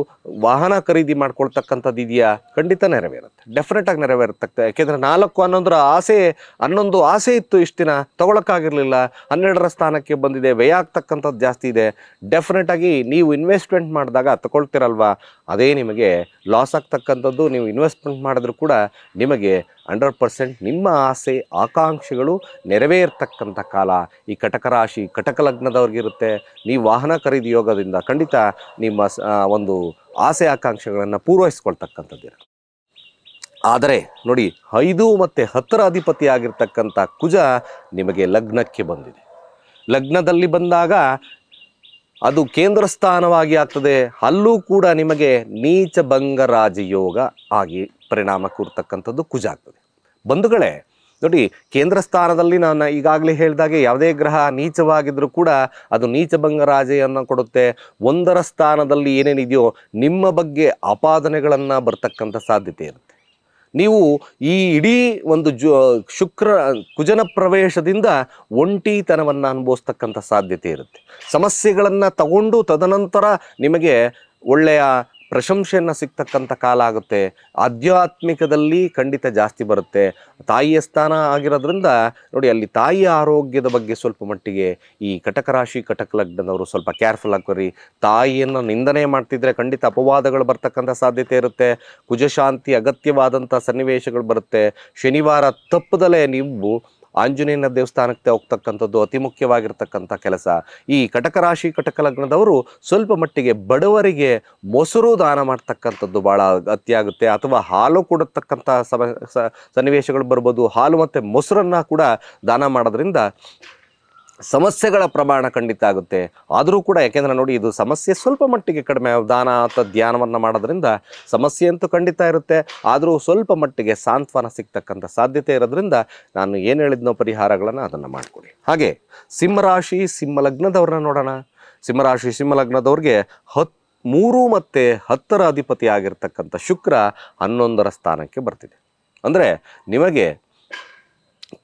ವಾಹನ ಖರೀದಿ ಮಾಡ್ಕೊಳ್ತಕ್ಕಂಥದ್ದು ಇದೆಯಾ ಖಂಡಿತ ನೆರವೇರುತ್ತೆ ಡೆಫಿನೆಟಾಗಿ ನೆರವೇರುತ್ತೆ ಯಾಕೆಂದರೆ ನಾಲ್ಕು ಹನ್ನೊಂದರ ಆಸೆ ಹನ್ನೊಂದು ಆಸೆ ಇತ್ತು ಇಷ್ಟು ದಿನ ತೊಗೊಳಕ್ಕಾಗಿರಲಿಲ್ಲ ಹನ್ನೆರಡರ ಸ್ಥಾನಕ್ಕೆ ಬಂದಿದೆ ವ್ಯಯ ಆಗ್ತಕ್ಕಂಥದ್ದು ಜಾಸ್ತಿ ಇದೆ ಡೆಫಿನೆಟಾಗಿ ನೀವು ಇನ್ವೆಸ್ಟ್ಮೆಂಟ್ ಮಾಡಿದಾಗ ತಗೊಳ್ತಿರಲ್ವ ಅದೇ ನಿಮಗೆ ಲಾಸ್ ಆಗ್ತಕ್ಕಂಥದ್ದು ನೀವು ಇನ್ವೆಸ್ಟ್ಮೆಂಟ್ ಮಾಡಿದ್ರು ಕೂಡ ನಿಮಗೆ ಹಂಡ್ರೆಡ್ ಪರ್ಸೆಂಟ್ ನಿಮ್ಮ ಆಸೆ ಆಕಾಂಕ್ಷೆಗಳು ನೆರವೇರ್ತಕ್ಕಂಥ ಕಾಲ ಈ ಕಟಕ ರಾಶಿ ಕಟಕ ಲಗ್ನದವ್ರಿಗಿರುತ್ತೆ ನೀವು ವಾಹನ ಖರೀದಿ ಯೋಗದಿಂದ ಖಂಡಿತ ನಿಮ್ಮ ಒಂದು ಆಸೆ ಆಕಾಂಕ್ಷೆಗಳನ್ನು ಪೂರೈಸ್ಕೊಳ್ತಕ್ಕಂಥದ್ದಿರ ಆದರೆ ನೋಡಿ ಐದು ಮತ್ತು ಹತ್ತರ ಅಧಿಪತಿ ಆಗಿರ್ತಕ್ಕಂಥ ಕುಜ ನಿಮಗೆ ಲಗ್ನಕ್ಕೆ ಬಂದಿದೆ ಲಗ್ನದಲ್ಲಿ ಬಂದಾಗ ಅದು ಕೇಂದ್ರ ಸ್ಥಾನವಾಗಿ ಆಗ್ತದೆ ಅಲ್ಲೂ ಕೂಡ ನಿಮಗೆ ನೀಚ ಭಂಗರಾಜ ಯೋಗ ಆಗಿ ಪರಿಣಾಮ ಕೂರ್ತಕ್ಕಂಥದ್ದು ಕುಜ ಆಗ್ತದೆ ಬಂಧುಗಳೇ ನೋಡಿ ಕೇಂದ್ರ ಸ್ಥಾನದಲ್ಲಿ ನಾನು ಈಗಾಗಲೇ ಹೇಳಿದಾಗೆ ಯಾವುದೇ ಗ್ರಹ ನೀಚವಾಗಿದ್ದರೂ ಕೂಡ ಅದು ನೀಚ ರಾಜೆಯನ್ನು ಕೊಡುತ್ತೆ ಒಂದರ ಸ್ಥಾನದಲ್ಲಿ ಏನೇನಿದೆಯೋ ನಿಮ್ಮ ಬಗ್ಗೆ ಆಪಾದನೆಗಳನ್ನು ಬರ್ತಕ್ಕಂಥ ಸಾಧ್ಯತೆ ಇರುತ್ತೆ ನೀವು ಈ ಇಡೀ ಒಂದು ಜು ಶುಕ್ರ ಕುಜನ ಪ್ರವೇಶದಿಂದ ಒಂಟಿತನವನ್ನು ಅನುಭವಿಸ್ತಕ್ಕಂಥ ಸಾಧ್ಯತೆ ಇರುತ್ತೆ ಸಮಸ್ಯೆಗಳನ್ನು ತಗೊಂಡು ತದನಂತರ ನಿಮಗೆ ಒಳ್ಳೆಯ ಪ್ರಶಂಸೆಯನ್ನು ಸಿಗ್ತಕ್ಕಂಥ ಕಾಲ ಆಗುತ್ತೆ ಆಧ್ಯಾತ್ಮಿಕದಲ್ಲಿ ಖಂಡಿತ ಜಾಸ್ತಿ ಬರುತ್ತೆ ತಾಯಿಯ ಸ್ಥಾನ ಆಗಿರೋದ್ರಿಂದ ನೋಡಿ ಅಲ್ಲಿ ತಾಯಿಯ ಆರೋಗ್ಯದ ಬಗ್ಗೆ ಸ್ವಲ್ಪ ಮಟ್ಟಿಗೆ ಈ ಕಟಕ ರಾಶಿ ಕಟಕ ಲಗ್ನದವರು ಸ್ವಲ್ಪ ಕೇರ್ಫುಲ್ ಆಗೋರಿ ತಾಯಿಯನ್ನು ನಿಂದನೆ ಮಾಡ್ತಿದ್ರೆ ಖಂಡಿತ ಅಪವಾದಗಳು ಬರ್ತಕ್ಕಂಥ ಸಾಧ್ಯತೆ ಇರುತ್ತೆ ಕುಜಶಾಂತಿ ಅಗತ್ಯವಾದಂಥ ಸನ್ನಿವೇಶಗಳು ಬರುತ್ತೆ ಶನಿವಾರ ತಪ್ಪದಲ್ಲೇ ನೀವು ಆಂಜನೇಯನ ದೇವಸ್ಥಾನಕ್ಕೆ ಹೋಗ್ತಕ್ಕಂಥದ್ದು ಅತಿ ಮುಖ್ಯವಾಗಿರ್ತಕ್ಕಂಥ ಕೆಲಸ ಈ ಕಟಕ ರಾಶಿ ಕಟಕ ಲಗ್ನದವರು ಸ್ವಲ್ಪ ಮಟ್ಟಿಗೆ ಬಡವರಿಗೆ ಮೊಸರು ದಾನ ಮಾಡ್ತಕ್ಕಂಥದ್ದು ಭಾಳ ಅತಿಯಾಗುತ್ತೆ ಅಥವಾ ಹಾಲು ಕೊಡತಕ್ಕಂಥ ಸನ್ನಿವೇಶಗಳು ಬರ್ಬೋದು ಹಾಲು ಮತ್ತು ಮೊಸರನ್ನು ಕೂಡ ದಾನ ಮಾಡೋದ್ರಿಂದ ಸಮಸ್ಯೆಗಳ ಪ್ರಮಾಣ ಖಂಡಿತ ಆಗುತ್ತೆ ಆದರೂ ಕೂಡ ಯಾಕೆಂದರೆ ನೋಡಿ ಇದು ಸಮಸ್ಯೆ ಸ್ವಲ್ಪ ಮಟ್ಟಿಗೆ ಕಡಿಮೆ ದಾನ ಅಥವಾ ಧ್ಯಾನವನ್ನು ಮಾಡೋದ್ರಿಂದ ಸಮಸ್ಯೆ ಅಂತೂ ಖಂಡಿತ ಇರುತ್ತೆ ಆದರೂ ಸ್ವಲ್ಪ ಮಟ್ಟಿಗೆ ಸಾಂತ್ವನ ಸಿಗ್ತಕ್ಕಂಥ ಸಾಧ್ಯತೆ ಇರೋದ್ರಿಂದ ನಾನು ಏನು ಹೇಳಿದ್ನೋ ಪರಿಹಾರಗಳನ್ನು ಅದನ್ನು ಮಾಡಿಕೊಡಿ ಹಾಗೆ ಸಿಂಹರಾಶಿ ಸಿಂಹ ಲಗ್ನದವ್ರನ್ನ ನೋಡೋಣ ಸಿಂಹರಾಶಿ ಸಿಂಹ ಲಗ್ನದವ್ರಿಗೆ ಮೂರು ಮತ್ತು ಹತ್ತರ ಅಧಿಪತಿ ಆಗಿರ್ತಕ್ಕಂಥ ಶುಕ್ರ ಹನ್ನೊಂದರ ಸ್ಥಾನಕ್ಕೆ ಬರ್ತಿದೆ ಅಂದರೆ ನಿಮಗೆ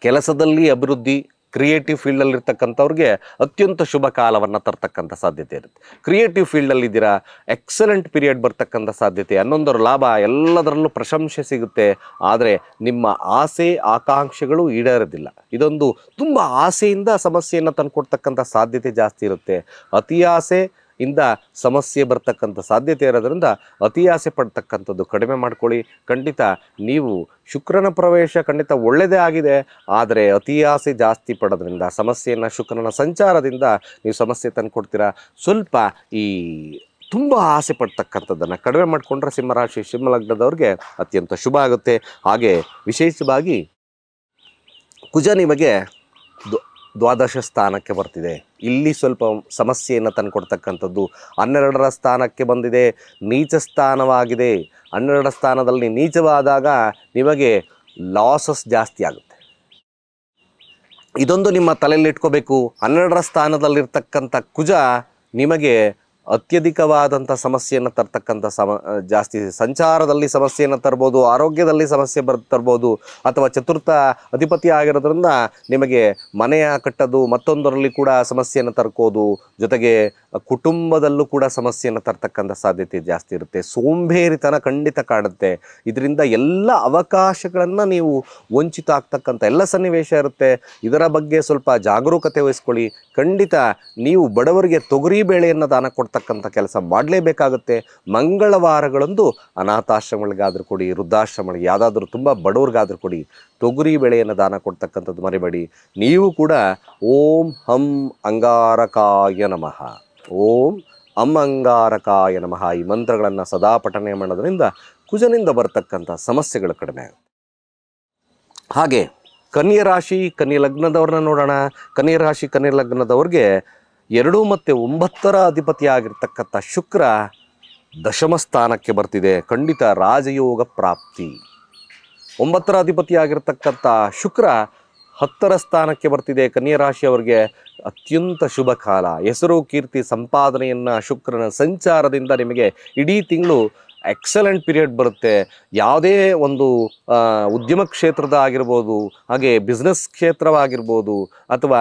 ಕೆಲಸದಲ್ಲಿ ಅಭಿವೃದ್ಧಿ ಕ್ರಿಯೇಟಿವ್ ಫೀಲ್ಡಲ್ಲಿ ಇರ್ತಕ್ಕಂಥವ್ರಿಗೆ ಅತ್ಯಂತ ಶುಭ ಕಾಲವನ್ನು ತರ್ತಕ್ಕಂಥ ಸಾಧ್ಯತೆ ಇರುತ್ತೆ ಕ್ರಿಯೇಟಿವ್ ಫೀಲ್ಡಲ್ಲಿ ಇದ್ದೀರಾ ಎಕ್ಸಲೆಂಟ್ ಪೀರಿಯಡ್ ಬರ್ತಕ್ಕಂಥ ಸಾಧ್ಯತೆ ಹನ್ನೊಂದರ ಲಾಭ ಎಲ್ಲದರಲ್ಲೂ ಪ್ರಶಂಸೆ ಸಿಗುತ್ತೆ ಆದರೆ ನಿಮ್ಮ ಆಸೆ ಆಕಾಂಕ್ಷೆಗಳು ಈಡೇರೋದಿಲ್ಲ ಇದೊಂದು ತುಂಬ ಆಸೆಯಿಂದ ಸಮಸ್ಯೆಯನ್ನು ತಂದುಕೊಡ್ತಕ್ಕಂಥ ಸಾಧ್ಯತೆ ಜಾಸ್ತಿ ಇರುತ್ತೆ ಅತಿ ಆಸೆ ಇಂದ ಸಮಸ್ಯೆ ಬರ್ತಕ್ಕಂಥ ಸಾಧ್ಯತೆ ಇರೋದರಿಂದ ಅತಿ ಆಸೆ ಪಡ್ತಕ್ಕಂಥದ್ದು ಕಡಿಮೆ ಮಾಡ್ಕೊಳ್ಳಿ ಖಂಡಿತ ನೀವು ಶುಕ್ರನ ಪ್ರವೇಶ ಖಂಡಿತ ಒಳ್ಳೆಯದೇ ಆಗಿದೆ ಆದರೆ ಅತಿ ಆಸೆ ಜಾಸ್ತಿ ಪಡೋದ್ರಿಂದ ಸಮಸ್ಯೆಯನ್ನು ಶುಕ್ರನ ಸಂಚಾರದಿಂದ ನೀವು ಸಮಸ್ಯೆ ತಂದುಕೊಡ್ತೀರಾ ಸ್ವಲ್ಪ ಈ ತುಂಬ ಆಸೆ ಪಡ್ತಕ್ಕಂಥದ್ದನ್ನು ಕಡಿಮೆ ಮಾಡಿಕೊಂಡ್ರೆ ಸಿಂಹರಾಶಿ ಸಿಂಹಲಗ್ನದವ್ರಿಗೆ ಅತ್ಯಂತ ಶುಭ ಆಗುತ್ತೆ ಹಾಗೆ ವಿಶೇಷವಾಗಿ ಕುಜ ನಿಮಗೆ ದ್ವಾದಶ ಸ್ಥಾನಕ್ಕೆ ಬರ್ತಿದೆ ಇಲ್ಲಿ ಸ್ವಲ್ಪ ಸಮಸ್ಯೆಯನ್ನು ತಂದುಕೊಡ್ತಕ್ಕಂಥದ್ದು ಹನ್ನೆರಡರ ಸ್ಥಾನಕ್ಕೆ ಬಂದಿದೆ ನೀಚ ಸ್ಥಾನವಾಗಿದೆ ಹನ್ನೆರಡರ ಸ್ಥಾನದಲ್ಲಿ ನೀಚವಾದಾಗ ನಿಮಗೆ ಲಾಸಸ್ ಜಾಸ್ತಿ ಆಗುತ್ತೆ ಇದೊಂದು ನಿಮ್ಮ ತಲೆಯಲ್ಲಿ ಇಟ್ಕೋಬೇಕು ಹನ್ನೆರಡರ ಸ್ಥಾನದಲ್ಲಿರ್ತಕ್ಕಂಥ ಕುಜ ನಿಮಗೆ ಅತ್ಯಧಿಕವಾದಂಥ ಸಮಸ್ಯೆಯನ್ನು ತರ್ತಕ್ಕಂಥ ಸಮ ಜಾಸ್ತಿ ಸಂಚಾರದಲ್ಲಿ ಸಮಸ್ಯೆಯನ್ನು ತರ್ಬೋದು ಆರೋಗ್ಯದಲ್ಲಿ ಸಮಸ್ಯೆ ಬರ್ ತರ್ಬೋದು ಅಥವಾ ಚತುರ್ಥ ಅಧಿಪತಿ ಆಗಿರೋದ್ರಿಂದ ನಿಮಗೆ ಮನೆಯ ಕಟ್ಟೋದು ಮತ್ತೊಂದರಲ್ಲಿ ಕೂಡ ಸಮಸ್ಯೆಯನ್ನು ತರ್ಕೋದು ಜೊತೆಗೆ ಕುಟುಂಬದಲ್ಲೂ ಕೂಡ ಸಮಸ್ಯೆಯನ್ನು ತರ್ತಕ್ಕಂಥ ಸಾಧ್ಯತೆ ಜಾಸ್ತಿ ಇರುತ್ತೆ ಸೋಂಬೇರಿತನ ಖಂಡಿತ ಕಾಡುತ್ತೆ ಇದರಿಂದ ಎಲ್ಲ ಅವಕಾಶಗಳನ್ನು ನೀವು ವಂಚಿತ ಆಗ್ತಕ್ಕಂಥ ಎಲ್ಲ ಸನ್ನಿವೇಶ ಇರುತ್ತೆ ಇದರ ಬಗ್ಗೆ ಸ್ವಲ್ಪ ಜಾಗರೂಕತೆ ವಹಿಸ್ಕೊಳ್ಳಿ ಖಂಡಿತ ನೀವು ಬಡವರಿಗೆ ತೊಗರಿ ಬೇಳೆಯನ್ನು ದಾನ ಕೊಡ್ತಕ್ಕಂಥ ಕೆಲಸ ಮಾಡಲೇಬೇಕಾಗುತ್ತೆ ಮಂಗಳವಾರಗಳಂದು ಅನಾಥಾಶ್ರಮಗಳಿಗಾದರೂ ಕೊಡಿ ವೃದ್ಧಾಶ್ರಮಗಳಿಗೆ ಯಾವುದಾದ್ರೂ ತುಂಬ ಬಡವ್ರಿಗಾದರೂ ಕೊಡಿ ತೊಗರಿ ಬೆಳೆಯನ್ನು ದಾನ ಕೊಡ್ತಕ್ಕಂಥದ್ದು ಮರಿಬೇಡಿ ನೀವು ಕೂಡ ಓಂ ಹಂ ಅಂಗಾರಕಾಯ ನಮಃ ಓಂ ಅಮ್ಮಂಗಾರಕಾಯ ನಮಃ ಈ ಮಂತ್ರಗಳನ್ನು ಸದಾ ಪಠನೆ ಮಾಡೋದ್ರಿಂದ ಕುಜನಿಂದ ಬರ್ತಕ್ಕಂಥ ಸಮಸ್ಯೆಗಳು ಕಡಿಮೆ ಹಾಗೆ ಕನ್ಯ ರಾಶಿ ಕನ್ಯ ಲಗ್ನದವ್ರನ್ನ ನೋಡೋಣ ಕನ್ಯ ರಾಶಿ ಕನ್ಯ ಲಗ್ನದವ್ರಿಗೆ ಎರಡು ಮತ್ತು ಒಂಬತ್ತರ ಅಧಿಪತಿಯಾಗಿರ್ತಕ್ಕಂಥ ಶುಕ್ರ ದಶಮ ಸ್ಥಾನಕ್ಕೆ ಬರ್ತಿದೆ ಖಂಡಿತ ರಾಜಯೋಗ ಪ್ರಾಪ್ತಿ ಒಂಬತ್ತರ ಅಧಿಪತಿಯಾಗಿರ್ತಕ್ಕಂಥ ಶುಕ್ರ ಹತ್ತರ ಸ್ಥಾನಕ್ಕೆ ಬರ್ತಿದೆ ಕನ್ಯಾ ರಾಶಿಯವರಿಗೆ ಅತ್ಯಂತ ಶುಭ ಕಾಲ ಹೆಸರು ಕೀರ್ತಿ ಸಂಪಾದನೆಯನ್ನು ಶುಕ್ರನ ಸಂಚಾರದಿಂದ ನಿಮಗೆ ಇಡೀ ತಿಂಗಳು ಎಕ್ಸಲೆಂಟ್ ಪೀರಿಯಡ್ ಬರುತ್ತೆ ಯಾವುದೇ ಒಂದು ಉದ್ಯಮ ಕ್ಷೇತ್ರದ ಆಗಿರ್ಬೋದು ಹಾಗೆ ಬಿಸ್ನೆಸ್ ಕ್ಷೇತ್ರವಾಗಿರ್ಬೋದು ಅಥವಾ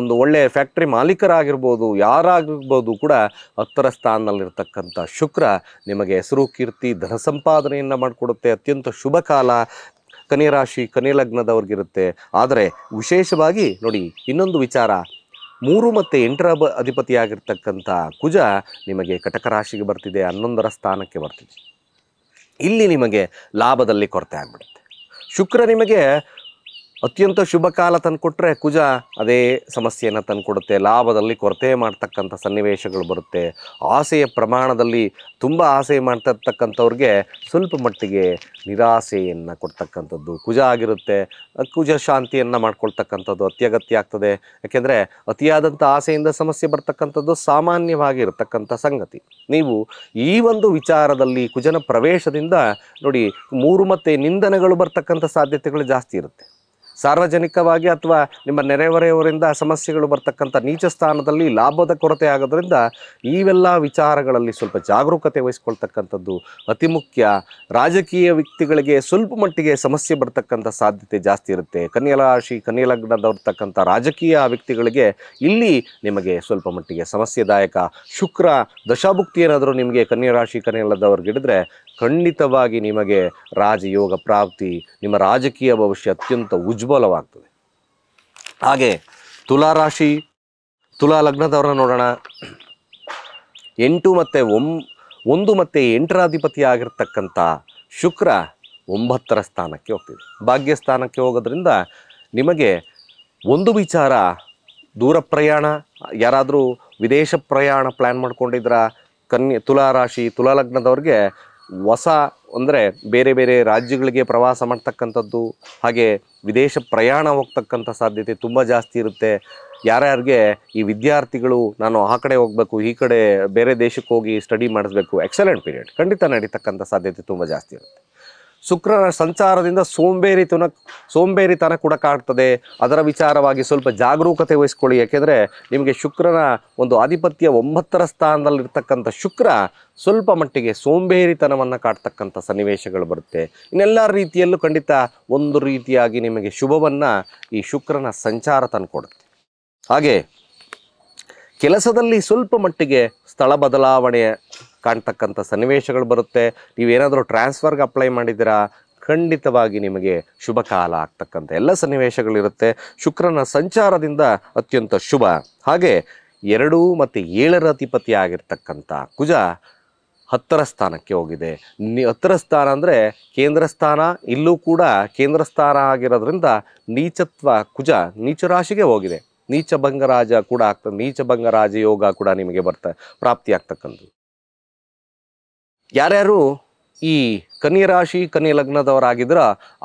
ಒಂದು ಒಳ್ಳೆಯ ಫ್ಯಾಕ್ಟ್ರಿ ಮಾಲೀಕರಾಗಿರ್ಬೋದು ಯಾರಾಗಿರ್ಬೋದು ಕೂಡ ಹತ್ತರ ಸ್ಥಾನದಲ್ಲಿರ್ತಕ್ಕಂಥ ಶುಕ್ರ ನಿಮಗೆ ಹೆಸರು ಕೀರ್ತಿ ಧನ ಸಂಪಾದನೆಯನ್ನು ಮಾಡಿಕೊಡುತ್ತೆ ಅತ್ಯಂತ ಶುಭ ಕಾಲ ಕನ್ಯಾ ರಾಶಿ ಕನ್ಯಾ ಲಗ್ನದವ್ರಿಗಿರುತ್ತೆ ಆದರೆ ವಿಶೇಷವಾಗಿ ನೋಡಿ ಇನ್ನೊಂದು ವಿಚಾರ ಮೂರು ಮತ್ತು ಎಂಟರ ಬ ಅಧಿಪತಿಯಾಗಿರ್ತಕ್ಕಂಥ ಕುಜ ನಿಮಗೆ ಕಟಕ ರಾಶಿಗೆ ಬರ್ತಿದೆ ಹನ್ನೊಂದರ ಸ್ಥಾನಕ್ಕೆ ಬರ್ತಿದೆ ಇಲ್ಲಿ ನಿಮಗೆ ಲಾಭದಲ್ಲಿ ಕೊರತೆ ಆಗಿಬಿಡುತ್ತೆ ಶುಕ್ರ ನಿಮಗೆ ಅತ್ಯಂತ ಶುಭ ಕಾಲ ತಂದುಕೊಟ್ರೆ ಕುಜ ಅದೇ ಸಮಸ್ಯೆಯನ್ನು ತಂದುಕೊಡುತ್ತೆ ಲಾಭದಲ್ಲಿ ಕೊರತೆ ಮಾಡ್ತಕ್ಕಂಥ ಸನ್ನಿವೇಶಗಳು ಬರುತ್ತೆ ಆಸೆಯ ಪ್ರಮಾಣದಲ್ಲಿ ತುಂಬ ಆಸೆ ಮಾಡ್ತಕ್ಕಂಥವ್ರಿಗೆ ಸ್ವಲ್ಪ ಮಟ್ಟಿಗೆ ನಿರಾಸೆಯನ್ನು ಕೊಡ್ತಕ್ಕಂಥದ್ದು ಕುಜ ಆಗಿರುತ್ತೆ ಕುಜ ಶಾಂತಿಯನ್ನು ಮಾಡ್ಕೊಳ್ತಕ್ಕಂಥದ್ದು ಅತ್ಯಗತ್ಯ ಆಗ್ತದೆ ಯಾಕೆಂದರೆ ಅತಿಯಾದಂಥ ಆಸೆಯಿಂದ ಸಮಸ್ಯೆ ಬರ್ತಕ್ಕಂಥದ್ದು ಸಾಮಾನ್ಯವಾಗಿ ಇರತಕ್ಕಂಥ ಸಂಗತಿ ನೀವು ಈ ಒಂದು ವಿಚಾರದಲ್ಲಿ ಕುಜನ ಪ್ರವೇಶದಿಂದ ನೋಡಿ ಮೂರು ಮತ್ತು ನಿಂದನೆಗಳು ಬರ್ತಕ್ಕಂಥ ಸಾಧ್ಯತೆಗಳು ಜಾಸ್ತಿ ಇರುತ್ತೆ ಸಾರ್ವಜನಿಕವಾಗಿ ಅಥವಾ ನಿಮ್ಮ ನೆರೆಹೊರೆಯವರಿಂದ ಸಮಸ್ಯೆಗಳು ಬರ್ತಕ್ಕಂಥ ನೀಚ ಸ್ಥಾನದಲ್ಲಿ ಲಾಭದ ಕೊರತೆ ಆಗೋದ್ರಿಂದ ಇವೆಲ್ಲ ವಿಚಾರಗಳಲ್ಲಿ ಸ್ವಲ್ಪ ಜಾಗರೂಕತೆ ವಹಿಸ್ಕೊಳ್ತಕ್ಕಂಥದ್ದು ಅತಿ ಮುಖ್ಯ ರಾಜಕೀಯ ವ್ಯಕ್ತಿಗಳಿಗೆ ಸ್ವಲ್ಪ ಮಟ್ಟಿಗೆ ಸಮಸ್ಯೆ ಬರ್ತಕ್ಕಂಥ ಸಾಧ್ಯತೆ ಜಾಸ್ತಿ ಇರುತ್ತೆ ಕನ್ಯಾ ರಾಶಿ ಕನ್ಯಾ ರಾಜಕೀಯ ವ್ಯಕ್ತಿಗಳಿಗೆ ಇಲ್ಲಿ ನಿಮಗೆ ಸ್ವಲ್ಪ ಮಟ್ಟಿಗೆ ಸಮಸ್ಯೆದಾಯಕ ಶುಕ್ರ ದಶಾಭುಕ್ತಿ ಏನಾದರೂ ನಿಮಗೆ ಕನ್ಯಾ ರಾಶಿ ಕನ್ಯಲದವ್ರಿಗೆ ಹಿಡಿದ್ರೆ ಖಂಡಿತವಾಗಿ ನಿಮಗೆ ರಾಜಯೋಗ ಪ್ರಾಪ್ತಿ ನಿಮ್ಮ ರಾಜಕೀಯ ಭವಿಷ್ಯ ಅತ್ಯಂತ ಉಜ್ವ ಬಲವಾಗ್ತದೆ ಹಾಗೆ ತುಲಾರಾಶಿ ತುಲಾ ಲಗ್ನದವರನ್ನ ನೋಡೋಣ ಎಂಟು ಮತ್ತು ಒಂ ಒಂದು ಮತ್ತು ಎಂಟರ ಅಧಿಪತಿ ಆಗಿರ್ತಕ್ಕಂಥ ಶುಕ್ರ ಒಂಬತ್ತರ ಸ್ಥಾನಕ್ಕೆ ಹೋಗ್ತಿದೆ ಭಾಗ್ಯ ಸ್ಥಾನಕ್ಕೆ ಹೋಗೋದ್ರಿಂದ ನಿಮಗೆ ಒಂದು ವಿಚಾರ ದೂರ ಪ್ರಯಾಣ ಯಾರಾದರೂ ವಿದೇಶ ಪ್ರಯಾಣ ಪ್ಲ್ಯಾನ್ ಮಾಡ್ಕೊಂಡಿದ್ರ ಕನ್ಯ ತುಲಾ ರಾಶಿ ತುಲಾ ಲಗ್ನದವ್ರಿಗೆ ಹೊಸ ಅಂದರೆ ಬೇರೆ ಬೇರೆ ರಾಜ್ಯಗಳಿಗೆ ಪ್ರವಾಸ ಮಾಡ್ತಕ್ಕಂಥದ್ದು ಹಾಗೆ ವಿದೇಶ ಪ್ರಯಾಣ ಹೋಗ್ತಕ್ಕಂಥ ಸಾಧ್ಯತೆ ತುಂಬ ಜಾಸ್ತಿ ಇರುತ್ತೆ ಯಾರ್ಯಾರಿಗೆ ಈ ವಿದ್ಯಾರ್ಥಿಗಳು ನಾನು ಆ ಕಡೆ ಹೋಗಬೇಕು ಈ ಕಡೆ ಬೇರೆ ದೇಶಕ್ಕೆ ಹೋಗಿ ಸ್ಟಡಿ ಮಾಡಿಸ್ಬೇಕು ಎಕ್ಸಲೆಂಟ್ ಪೀರಿಯಡ್ ಖಂಡಿತ ನಡೀತಕ್ಕಂಥ ಸಾಧ್ಯತೆ ತುಂಬ ಜಾಸ್ತಿ ಇರುತ್ತೆ ಶುಕ್ರನ ಸಂಚಾರದಿಂದ ಸೋಂಬೇರಿತನ ಸೋಂಬೇರಿತನ ಕೂಡ ಕಾಡ್ತದೆ ಅದರ ವಿಚಾರವಾಗಿ ಸ್ವಲ್ಪ ಜಾಗರೂಕತೆ ವಹಿಸ್ಕೊಳ್ಳಿ ಯಾಕೆಂದರೆ ನಿಮಗೆ ಶುಕ್ರನ ಒಂದು ಆಧಿಪತ್ಯ ಒಂಬತ್ತರ ಸ್ಥಾನದಲ್ಲಿರ್ತಕ್ಕಂಥ ಶುಕ್ರ ಸ್ವಲ್ಪ ಮಟ್ಟಿಗೆ ಸೋಂಬೇರಿತನವನ್ನು ಕಾಡ್ತಕ್ಕಂಥ ಸನ್ನಿವೇಶಗಳು ಬರುತ್ತೆ ಇನ್ನೆಲ್ಲ ರೀತಿಯಲ್ಲೂ ಖಂಡಿತ ಒಂದು ರೀತಿಯಾಗಿ ನಿಮಗೆ ಶುಭವನ್ನು ಈ ಶುಕ್ರನ ಸಂಚಾರ ತಂದುಕೊಡುತ್ತೆ ಹಾಗೆ ಕೆಲಸದಲ್ಲಿ ಸ್ವಲ್ಪ ಮಟ್ಟಿಗೆ ಸ್ಥಳ ಬದಲಾವಣೆ ಕಾಣ್ತಕ್ಕಂಥ ಸನ್ನಿವೇಶಗಳು ಬರುತ್ತೆ ನೀವೇನಾದರೂ ಟ್ರಾನ್ಸ್ಫರ್ಗೆ ಅಪ್ಲೈ ಮಾಡಿದ್ದೀರಾ ಖಂಡಿತವಾಗಿ ನಿಮಗೆ ಶುಭ ಕಾಲ ಆಗ್ತಕ್ಕಂಥ ಎಲ್ಲ ಸನ್ನಿವೇಶಗಳಿರುತ್ತೆ ಶುಕ್ರನ ಸಂಚಾರದಿಂದ ಅತ್ಯಂತ ಶುಭ ಹಾಗೆ ಎರಡು ಮತ್ತು ಏಳರ ಅಧಿಪತಿ ಆಗಿರ್ತಕ್ಕಂಥ ಕುಜ ಹತ್ತರ ಸ್ಥಾನಕ್ಕೆ ಹೋಗಿದೆ ನಿ ಹತ್ತರ ಸ್ಥಾನ ಅಂದರೆ ಕೇಂದ್ರ ಸ್ಥಾನ ಇಲ್ಲೂ ಕೂಡ ಕೇಂದ್ರ ಸ್ಥಾನ ಆಗಿರೋದ್ರಿಂದ ನೀಚತ್ವ ಕುಜ ನೀಚರಾಶಿಗೆ ರಾಶಿಗೆ ಹೋಗಿದೆ ನೀಚ ಭಂಗರಾಜ ಕೂಡ ಆಗ್ತದೆ ನೀಚ ಭಂಗರಾಜ ಯೋಗ ಕೂಡ ನಿಮಗೆ ಬರ್ತಾ ಪ್ರಾಪ್ತಿಯಾಗ್ತಕ್ಕಂಥದ್ದು ಯಾರ್ಯಾರು ಈ ಕನ್ಯರಾಶಿ ರಾಶಿ ಕನಿ ಲಗ್ನದವರಾಗಿದ್ರ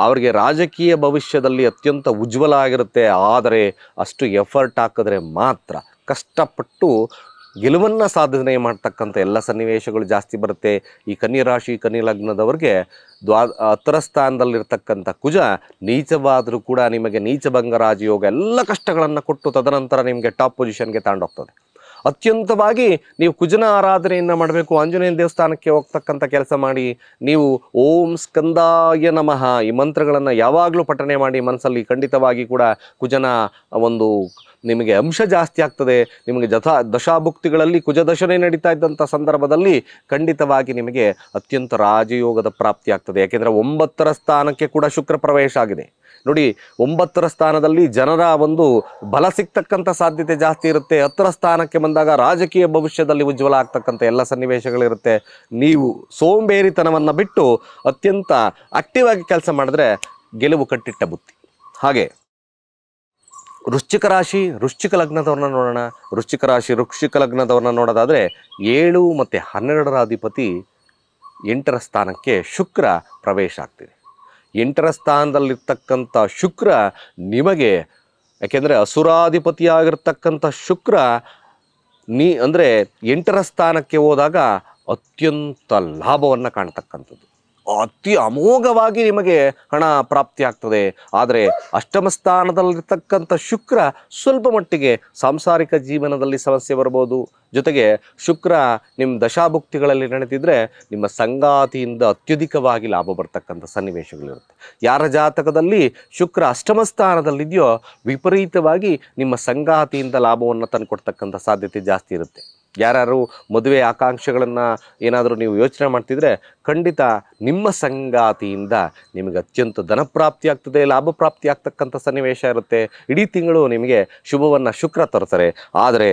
ಅವರಿಗೆ ರಾಜಕೀಯ ಭವಿಷ್ಯದಲ್ಲಿ ಅತ್ಯಂತ ಉಜ್ವಲ ಆಗಿರುತ್ತೆ ಆದರೆ ಅಷ್ಟು ಎಫರ್ಟ್ ಹಾಕಿದ್ರೆ ಮಾತ್ರ ಕಷ್ಟಪಟ್ಟು ಗೆಲುವನ್ನು ಸಾಧನೆ ಮಾಡ್ತಕ್ಕಂಥ ಎಲ್ಲ ಸನ್ನಿವೇಶಗಳು ಜಾಸ್ತಿ ಬರುತ್ತೆ ಈ ಕನ್ಯರಾಶಿ ರಾಶಿ ಕನ್ಯ ಲಗ್ನದವ್ರಿಗೆ ದ್ವಾ ಹತ್ತರ ಸ್ಥಾನದಲ್ಲಿರ್ತಕ್ಕಂಥ ಕುಜ ನೀಚವಾದರೂ ಕೂಡ ನಿಮಗೆ ನೀಚಭಂಗ ರಾಜಯೋಗ ಎಲ್ಲ ಕಷ್ಟಗಳನ್ನು ಕೊಟ್ಟು ತದನಂತರ ನಿಮಗೆ ಟಾಪ್ ಪೊಸಿಷನ್ಗೆ ತಗೊಂಡೋಗ್ತದೆ ಅತ್ಯಂತವಾಗಿ ನೀವು ಕುಜನ ಆರಾಧನೆಯನ್ನು ಮಾಡಬೇಕು ಆಂಜನೇಯನ ದೇವಸ್ಥಾನಕ್ಕೆ ಹೋಗ್ತಕ್ಕಂಥ ಕೆಲಸ ಮಾಡಿ ನೀವು ಓಂ ಸ್ಕಂದಾಯ ನಮಃ ಈ ಮಂತ್ರಗಳನ್ನು ಯಾವಾಗಲೂ ಪಠನೆ ಮಾಡಿ ಮನಸ್ಸಲ್ಲಿ ಖಂಡಿತವಾಗಿ ಕೂಡ ಕುಜನ ಒಂದು ನಿಮಗೆ ಅಂಶ ಜಾಸ್ತಿ ಆಗ್ತದೆ ನಿಮಗೆ ಜಥಾ ದಶಾಭುಕ್ತಿಗಳಲ್ಲಿ ಕುಜದಶನೇ ನಡೀತಾ ಇದ್ದಂಥ ಸಂದರ್ಭದಲ್ಲಿ ಖಂಡಿತವಾಗಿ ನಿಮಗೆ ಅತ್ಯಂತ ರಾಜಯೋಗದ ಪ್ರಾಪ್ತಿ ಆಗ್ತದೆ ಯಾಕೆಂದರೆ ಒಂಬತ್ತರ ಸ್ಥಾನಕ್ಕೆ ಕೂಡ ಶುಕ್ರ ಪ್ರವೇಶ ಆಗಿದೆ ನೋಡಿ ಒಂಬತ್ತರ ಸ್ಥಾನದಲ್ಲಿ ಜನರ ಒಂದು ಬಲ ಸಿಗ್ತಕ್ಕಂಥ ಸಾಧ್ಯತೆ ಜಾಸ್ತಿ ಇರುತ್ತೆ ಹತ್ತರ ಸ್ಥಾನಕ್ಕೆ ಬಂದಾಗ ರಾಜಕೀಯ ಭವಿಷ್ಯದಲ್ಲಿ ಉಜ್ವಲ ಆಗ್ತಕ್ಕಂಥ ಎಲ್ಲ ಸನ್ನಿವೇಶಗಳಿರುತ್ತೆ ನೀವು ಸೋಂಬೇರಿತನವನ್ನು ಬಿಟ್ಟು ಅತ್ಯಂತ ಆಕ್ಟಿವ್ ಆಗಿ ಕೆಲಸ ಮಾಡಿದ್ರೆ ಗೆಲುವು ಕಟ್ಟಿಟ್ಟ ಬುತ್ತಿ ಹಾಗೆ ವೃಶ್ಚಿಕ ರಾಶಿ ವೃಶ್ಚಿಕ ಲಗ್ನದವ್ರನ್ನ ನೋಡೋಣ ವೃಶ್ಚಿಕ ರಾಶಿ ವೃಶ್ಚಿಕ ಲಗ್ನದವ್ರನ್ನ ನೋಡೋದಾದರೆ ಏಳು ಮತ್ತು ಹನ್ನೆರಡರ ಅಧಿಪತಿ ಎಂಟರ ಸ್ಥಾನಕ್ಕೆ ಶುಕ್ರ ಪ್ರವೇಶ ಆಗ್ತಿದೆ ಎಂಟರ ಸ್ಥಾನದಲ್ಲಿರ್ತಕ್ಕಂಥ ಶುಕ್ರ ನಿಮಗೆ ಯಾಕೆಂದರೆ ಅಸುರಾಧಿಪತಿಯಾಗಿರ್ತಕ್ಕಂಥ ಶುಕ್ರ ನೀ ಅಂದರೆ ಎಂಟರ ಸ್ಥಾನಕ್ಕೆ ಹೋದಾಗ ಅತ್ಯಂತ ಲಾಭವನ್ನು ಕಾಣ್ತಕ್ಕಂಥದ್ದು ಅತಿ ಅಮೋಘವಾಗಿ ನಿಮಗೆ ಹಣ ಪ್ರಾಪ್ತಿಯಾಗ್ತದೆ ಆದರೆ ಅಷ್ಟಮ ಸ್ಥಾನದಲ್ಲಿರ್ತಕ್ಕಂಥ ಶುಕ್ರ ಸ್ವಲ್ಪ ಮಟ್ಟಿಗೆ ಸಾಂಸಾರಿಕ ಜೀವನದಲ್ಲಿ ಸಮಸ್ಯೆ ಬರ್ಬೋದು ಜೊತೆಗೆ ಶುಕ್ರ ನಿಮ್ಮ ದಶಾಭುಕ್ತಿಗಳಲ್ಲಿ ನಡೆದಿದ್ದರೆ ನಿಮ್ಮ ಸಂಗಾತಿಯಿಂದ ಅತ್ಯಧಿಕವಾಗಿ ಲಾಭ ಬರ್ತಕ್ಕಂಥ ಸನ್ನಿವೇಶಗಳಿರುತ್ತೆ ಯಾರ ಜಾತಕದಲ್ಲಿ ಶುಕ್ರ ಅಷ್ಟಮ ಸ್ಥಾನದಲ್ಲಿದೆಯೋ ವಿಪರೀತವಾಗಿ ನಿಮ್ಮ ಸಂಗಾತಿಯಿಂದ ಲಾಭವನ್ನು ತಂದುಕೊಡ್ತಕ್ಕಂಥ ಸಾಧ್ಯತೆ ಜಾಸ್ತಿ ಇರುತ್ತೆ ಯಾರು ಮದುವೆ ಆಕಾಂಕ್ಷೆಗಳನ್ನು ಏನಾದರೂ ನೀವು ಯೋಚನೆ ಮಾಡ್ತಿದ್ರೆ ಖಂಡಿತ ನಿಮ್ಮ ಸಂಗಾತಿಯಿಂದ ನಿಮಗೆ ಅತ್ಯಂತ ಧನಪ್ರಾಪ್ತಿ ಆಗ್ತದೆ ಲಾಭ ಪ್ರಾಪ್ತಿ ಆಗ್ತಕ್ಕಂಥ ಸನ್ನಿವೇಶ ಇರುತ್ತೆ ಇಡೀ ತಿಂಗಳು ನಿಮಗೆ ಶುಭವನ್ನು ಶುಕ್ರ ತರ್ತಾರೆ ಆದರೆ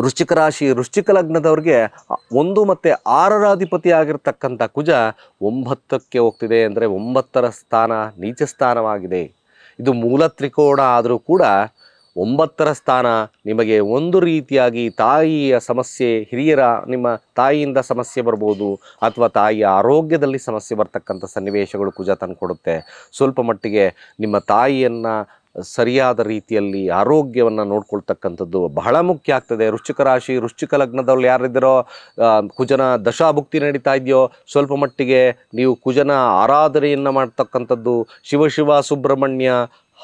ವೃಶ್ಚಿಕ ರಾಶಿ ವೃಶ್ಚಿಕ ಲಗ್ನದವ್ರಿಗೆ ಒಂದು ಮತ್ತು ಆರರ ಅಧಿಪತಿ ಆಗಿರ್ತಕ್ಕಂಥ ಕುಜ ಒಂಬತ್ತಕ್ಕೆ ಹೋಗ್ತಿದೆ ಅಂದರೆ ಒಂಬತ್ತರ ಸ್ಥಾನ ನೀಚ ಸ್ಥಾನವಾಗಿದೆ ಇದು ಮೂಲ ತ್ರಿಕೋಣ ಆದರೂ ಕೂಡ ಒಂಬತ್ತರ ಸ್ಥಾನ ನಿಮಗೆ ಒಂದು ರೀತಿಯಾಗಿ ತಾಯಿಯ ಸಮಸ್ಯೆ ಹಿರಿಯರ ನಿಮ್ಮ ತಾಯಿಯಿಂದ ಸಮಸ್ಯೆ ಬರ್ಬೋದು ಅಥವಾ ತಾಯಿಯ ಆರೋಗ್ಯದಲ್ಲಿ ಸಮಸ್ಯೆ ಬರ್ತಕ್ಕಂಥ ಸನ್ನಿವೇಶಗಳು ಕುಜ ಕೊಡುತ್ತೆ ಸ್ವಲ್ಪ ಮಟ್ಟಿಗೆ ನಿಮ್ಮ ತಾಯಿಯನ್ನು ಸರಿಯಾದ ರೀತಿಯಲ್ಲಿ ಆರೋಗ್ಯವನ್ನು ನೋಡ್ಕೊಳ್ತಕ್ಕಂಥದ್ದು ಬಹಳ ಮುಖ್ಯ ಆಗ್ತದೆ ವೃಶ್ಚಿಕ ರಾಶಿ ವೃಶ್ಚಿಕ ಲಗ್ನದವ್ರು ಯಾರಿದ್ದರೋ ಕುಜನ ದಶಾಭುಕ್ತಿ ನಡೀತಾ ಇದೆಯೋ ಸ್ವಲ್ಪ ಮಟ್ಟಿಗೆ ನೀವು ಕುಜನ ಆರಾಧನೆಯನ್ನು ಮಾಡ್ತಕ್ಕಂಥದ್ದು ಶಿವಶಿವ ಸುಬ್ರಹ್ಮಣ್ಯ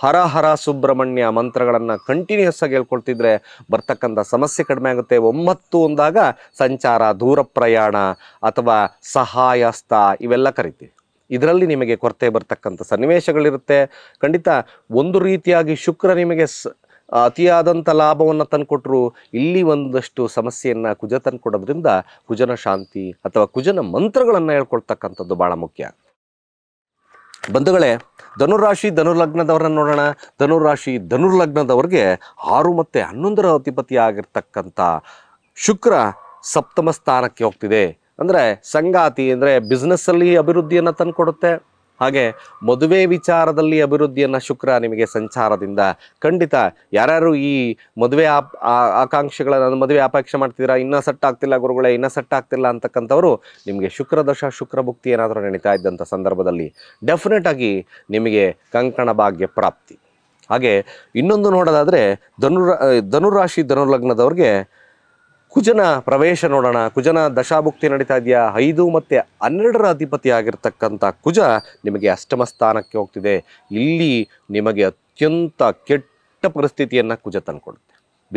ಹರ ಹರ ಸುಬ್ರಹ್ಮಣ್ಯ ಮಂತ್ರಗಳನ್ನು ಕಂಟಿನ್ಯೂಸ್ ಆಗಿ ಹೇಳ್ಕೊಳ್ತಿದ್ರೆ ಬರ್ತಕ್ಕಂಥ ಸಮಸ್ಯೆ ಕಡಿಮೆ ಆಗುತ್ತೆ ಒಂಬತ್ತು ಅಂದಾಗ ಸಂಚಾರ ದೂರ ಪ್ರಯಾಣ ಅಥವಾ ಸಹಾಯಸ್ಥ ಇವೆಲ್ಲ ಕರಿತೀವಿ ಇದರಲ್ಲಿ ನಿಮಗೆ ಕೊರತೆ ಬರ್ತಕ್ಕಂಥ ಸನ್ನಿವೇಶಗಳಿರುತ್ತೆ ಖಂಡಿತ ಒಂದು ರೀತಿಯಾಗಿ ಶುಕ್ರ ನಿಮಗೆ ಸ ಅತಿಯಾದಂಥ ಲಾಭವನ್ನು ತಂದುಕೊಟ್ರು ಇಲ್ಲಿ ಒಂದಷ್ಟು ಸಮಸ್ಯೆಯನ್ನು ಕುಜ ತಂದುಕೊಡೋದ್ರಿಂದ ಕುಜನ ಶಾಂತಿ ಅಥವಾ ಕುಜನ ಮಂತ್ರಗಳನ್ನು ಹೇಳ್ಕೊಳ್ತಕ್ಕಂಥದ್ದು ಭಾಳ ಮುಖ್ಯ ಬಂಧುಗಳೇ ಧನುರಾಶಿ ಧನುರ್ಲಗ್ನದವರನ್ನು ನೋಡೋಣ ಧನುರಾಶಿ ಧನುರ್ಲಗ್ನದವ್ರಿಗೆ ಆರು ಮತ್ತು ಹನ್ನೊಂದರ ಅಧಿಪತಿ ಆಗಿರ್ತಕ್ಕಂಥ ಶುಕ್ರ ಸಪ್ತಮ ಸ್ಥಾನಕ್ಕೆ ಹೋಗ್ತಿದೆ ಅಂದರೆ ಸಂಗಾತಿ ಅಂದರೆ ಬಿಸ್ನೆಸ್ಸಲ್ಲಿ ಅಭಿವೃದ್ಧಿಯನ್ನು ತಂದುಕೊಡುತ್ತೆ ಹಾಗೆ ಮದುವೆ ವಿಚಾರದಲ್ಲಿ ಅಭಿವೃದ್ಧಿಯನ್ನು ಶುಕ್ರ ನಿಮಗೆ ಸಂಚಾರದಿಂದ ಖಂಡಿತ ಯಾರ್ಯಾರು ಈ ಮದುವೆ ಆಪ್ ಆಕಾಂಕ್ಷೆಗಳನ್ನು ಮದುವೆ ಅಪೇಕ್ಷೆ ಮಾಡ್ತಿದ್ದೀರಾ ಇನ್ನೂ ಸೆಟ್ ಆಗ್ತಿಲ್ಲ ಗುರುಗಳೇ ಇನ್ನೂ ಸೆಟ್ ಆಗ್ತಿಲ್ಲ ಅಂತಕ್ಕಂಥವರು ನಿಮಗೆ ಶುಕ್ರ ದಶ ಶುಕ್ರ ಭುಕ್ತಿ ಏನಾದರೂ ನಡೀತಾ ಇದ್ದಂಥ ಸಂದರ್ಭದಲ್ಲಿ ಡೆಫಿನೆಟ್ ಆಗಿ ನಿಮಗೆ ಕಂಕಣ ಭಾಗ್ಯ ಪ್ರಾಪ್ತಿ ಹಾಗೆ ಇನ್ನೊಂದು ನೋಡೋದಾದರೆ ಧನುರ ಧನುರಾಶಿ ಧನುರ್ಲಗ್ನದವ್ರಿಗೆ ಕುಜನ ಪ್ರವೇಶ ನೋಡೋಣ ಕುಜನ ದಶಾಭುಕ್ತಿ ನಡೀತಾ ಇದೆಯಾ ಐದು ಮತ್ತು ಹನ್ನೆರಡರ ಅಧಿಪತಿ ಆಗಿರ್ತಕ್ಕಂಥ ಕುಜ ನಿಮಗೆ ಅಷ್ಟಮ ಸ್ಥಾನಕ್ಕೆ ಹೋಗ್ತಿದೆ ಇಲ್ಲಿ ನಿಮಗೆ ಅತ್ಯಂತ ಕೆಟ್ಟ ಪರಿಸ್ಥಿತಿಯನ್ನು ಕುಜ ತಂದುಕೊಡುತ್ತೆ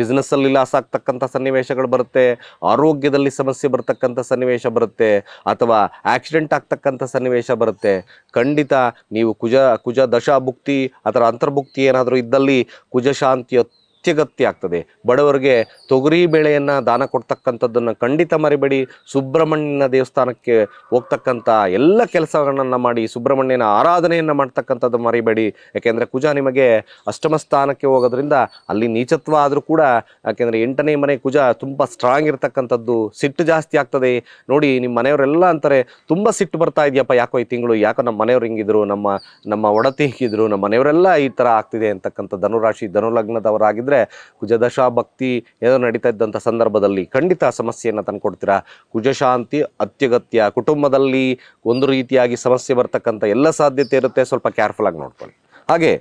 ಬಿಸ್ನೆಸ್ಸಲ್ಲಿ ಲಾಸ್ ಆಗ್ತಕ್ಕಂಥ ಸನ್ನಿವೇಶಗಳು ಬರುತ್ತೆ ಆರೋಗ್ಯದಲ್ಲಿ ಸಮಸ್ಯೆ ಬರ್ತಕ್ಕಂಥ ಸನ್ನಿವೇಶ ಬರುತ್ತೆ ಅಥವಾ ಆಕ್ಸಿಡೆಂಟ್ ಆಗ್ತಕ್ಕಂಥ ಸನ್ನಿವೇಶ ಬರುತ್ತೆ ಖಂಡಿತ ನೀವು ಕುಜ ಕುಜ ದಶಾಭುಕ್ತಿ ಅಥವಾ ಅಂತರ್ಭುಕ್ತಿ ಏನಾದರೂ ಇದ್ದಲ್ಲಿ ಕುಜಶಾಂತಿಯ ಅತ್ಯಗತ್ಯ ಆಗ್ತದೆ ಬಡವರಿಗೆ ತೊಗರಿ ಬೇಳೆಯನ್ನು ದಾನ ಕೊಡ್ತಕ್ಕಂಥದ್ದನ್ನು ಖಂಡಿತ ಮರಿಬೇಡಿ ಸುಬ್ರಹ್ಮಣ್ಯನ ದೇವಸ್ಥಾನಕ್ಕೆ ಹೋಗ್ತಕ್ಕಂಥ ಎಲ್ಲ ಕೆಲಸಗಳನ್ನು ಮಾಡಿ ಸುಬ್ರಹ್ಮಣ್ಯನ ಆರಾಧನೆಯನ್ನು ಮಾಡ್ತಕ್ಕಂಥದ್ದು ಮರಿಬೇಡಿ ಯಾಕೆಂದರೆ ಕುಜ ನಿಮಗೆ ಅಷ್ಟಮ ಸ್ಥಾನಕ್ಕೆ ಹೋಗೋದ್ರಿಂದ ಅಲ್ಲಿ ನೀಚತ್ವ ಆದರೂ ಕೂಡ ಯಾಕೆಂದರೆ ಎಂಟನೇ ಮನೆ ಕುಜ ತುಂಬ ಸ್ಟ್ರಾಂಗ್ ಇರ್ತಕ್ಕಂಥದ್ದು ಸಿಟ್ಟು ಜಾಸ್ತಿ ಆಗ್ತದೆ ನೋಡಿ ನಿಮ್ಮ ಮನೆಯವರೆಲ್ಲ ಅಂತಾರೆ ತುಂಬ ಸಿಟ್ಟು ಬರ್ತಾ ಇದೆಯಪ್ಪ ಯಾಕೋ ಈ ತಿಂಗಳು ಯಾಕೋ ನಮ್ಮ ಮನೆಯವ್ರು ಹಿಂಗಿದ್ರು ನಮ್ಮ ನಮ್ಮ ಒಡತಿ ಹಿಂಗಿದ್ರು ನಮ್ಮ ಮನೆಯವರೆಲ್ಲ ಈ ಥರ ಆಗ್ತಿದೆ ಅಂತಕ್ಕಂಥ ಧನುರಾಶಿ ಧನುಲಗ್ನದವರಾಗಿದ್ದರೆ ಕುಜದಶಾ ಭಕ್ತಿ ಏನೋ ನಡೀತಾ ಇದ್ದಂಥ ಸಂದರ್ಭದಲ್ಲಿ ಖಂಡಿತ ಸಮಸ್ಯೆಯನ್ನು ತಂದುಕೊಡ್ತೀರಾ ಕುಜಶಾಂತಿ ಅತ್ಯಗತ್ಯ ಕುಟುಂಬದಲ್ಲಿ ಒಂದು ರೀತಿಯಾಗಿ ಸಮಸ್ಯೆ ಬರ್ತಕ್ಕಂಥ ಎಲ್ಲ ಸಾಧ್ಯತೆ ಇರುತ್ತೆ ಸ್ವಲ್ಪ ಕೇರ್ಫುಲ್ ಆಗಿ ನೋಡ್ಕೊಳ್ಳಿ ಹಾಗೆ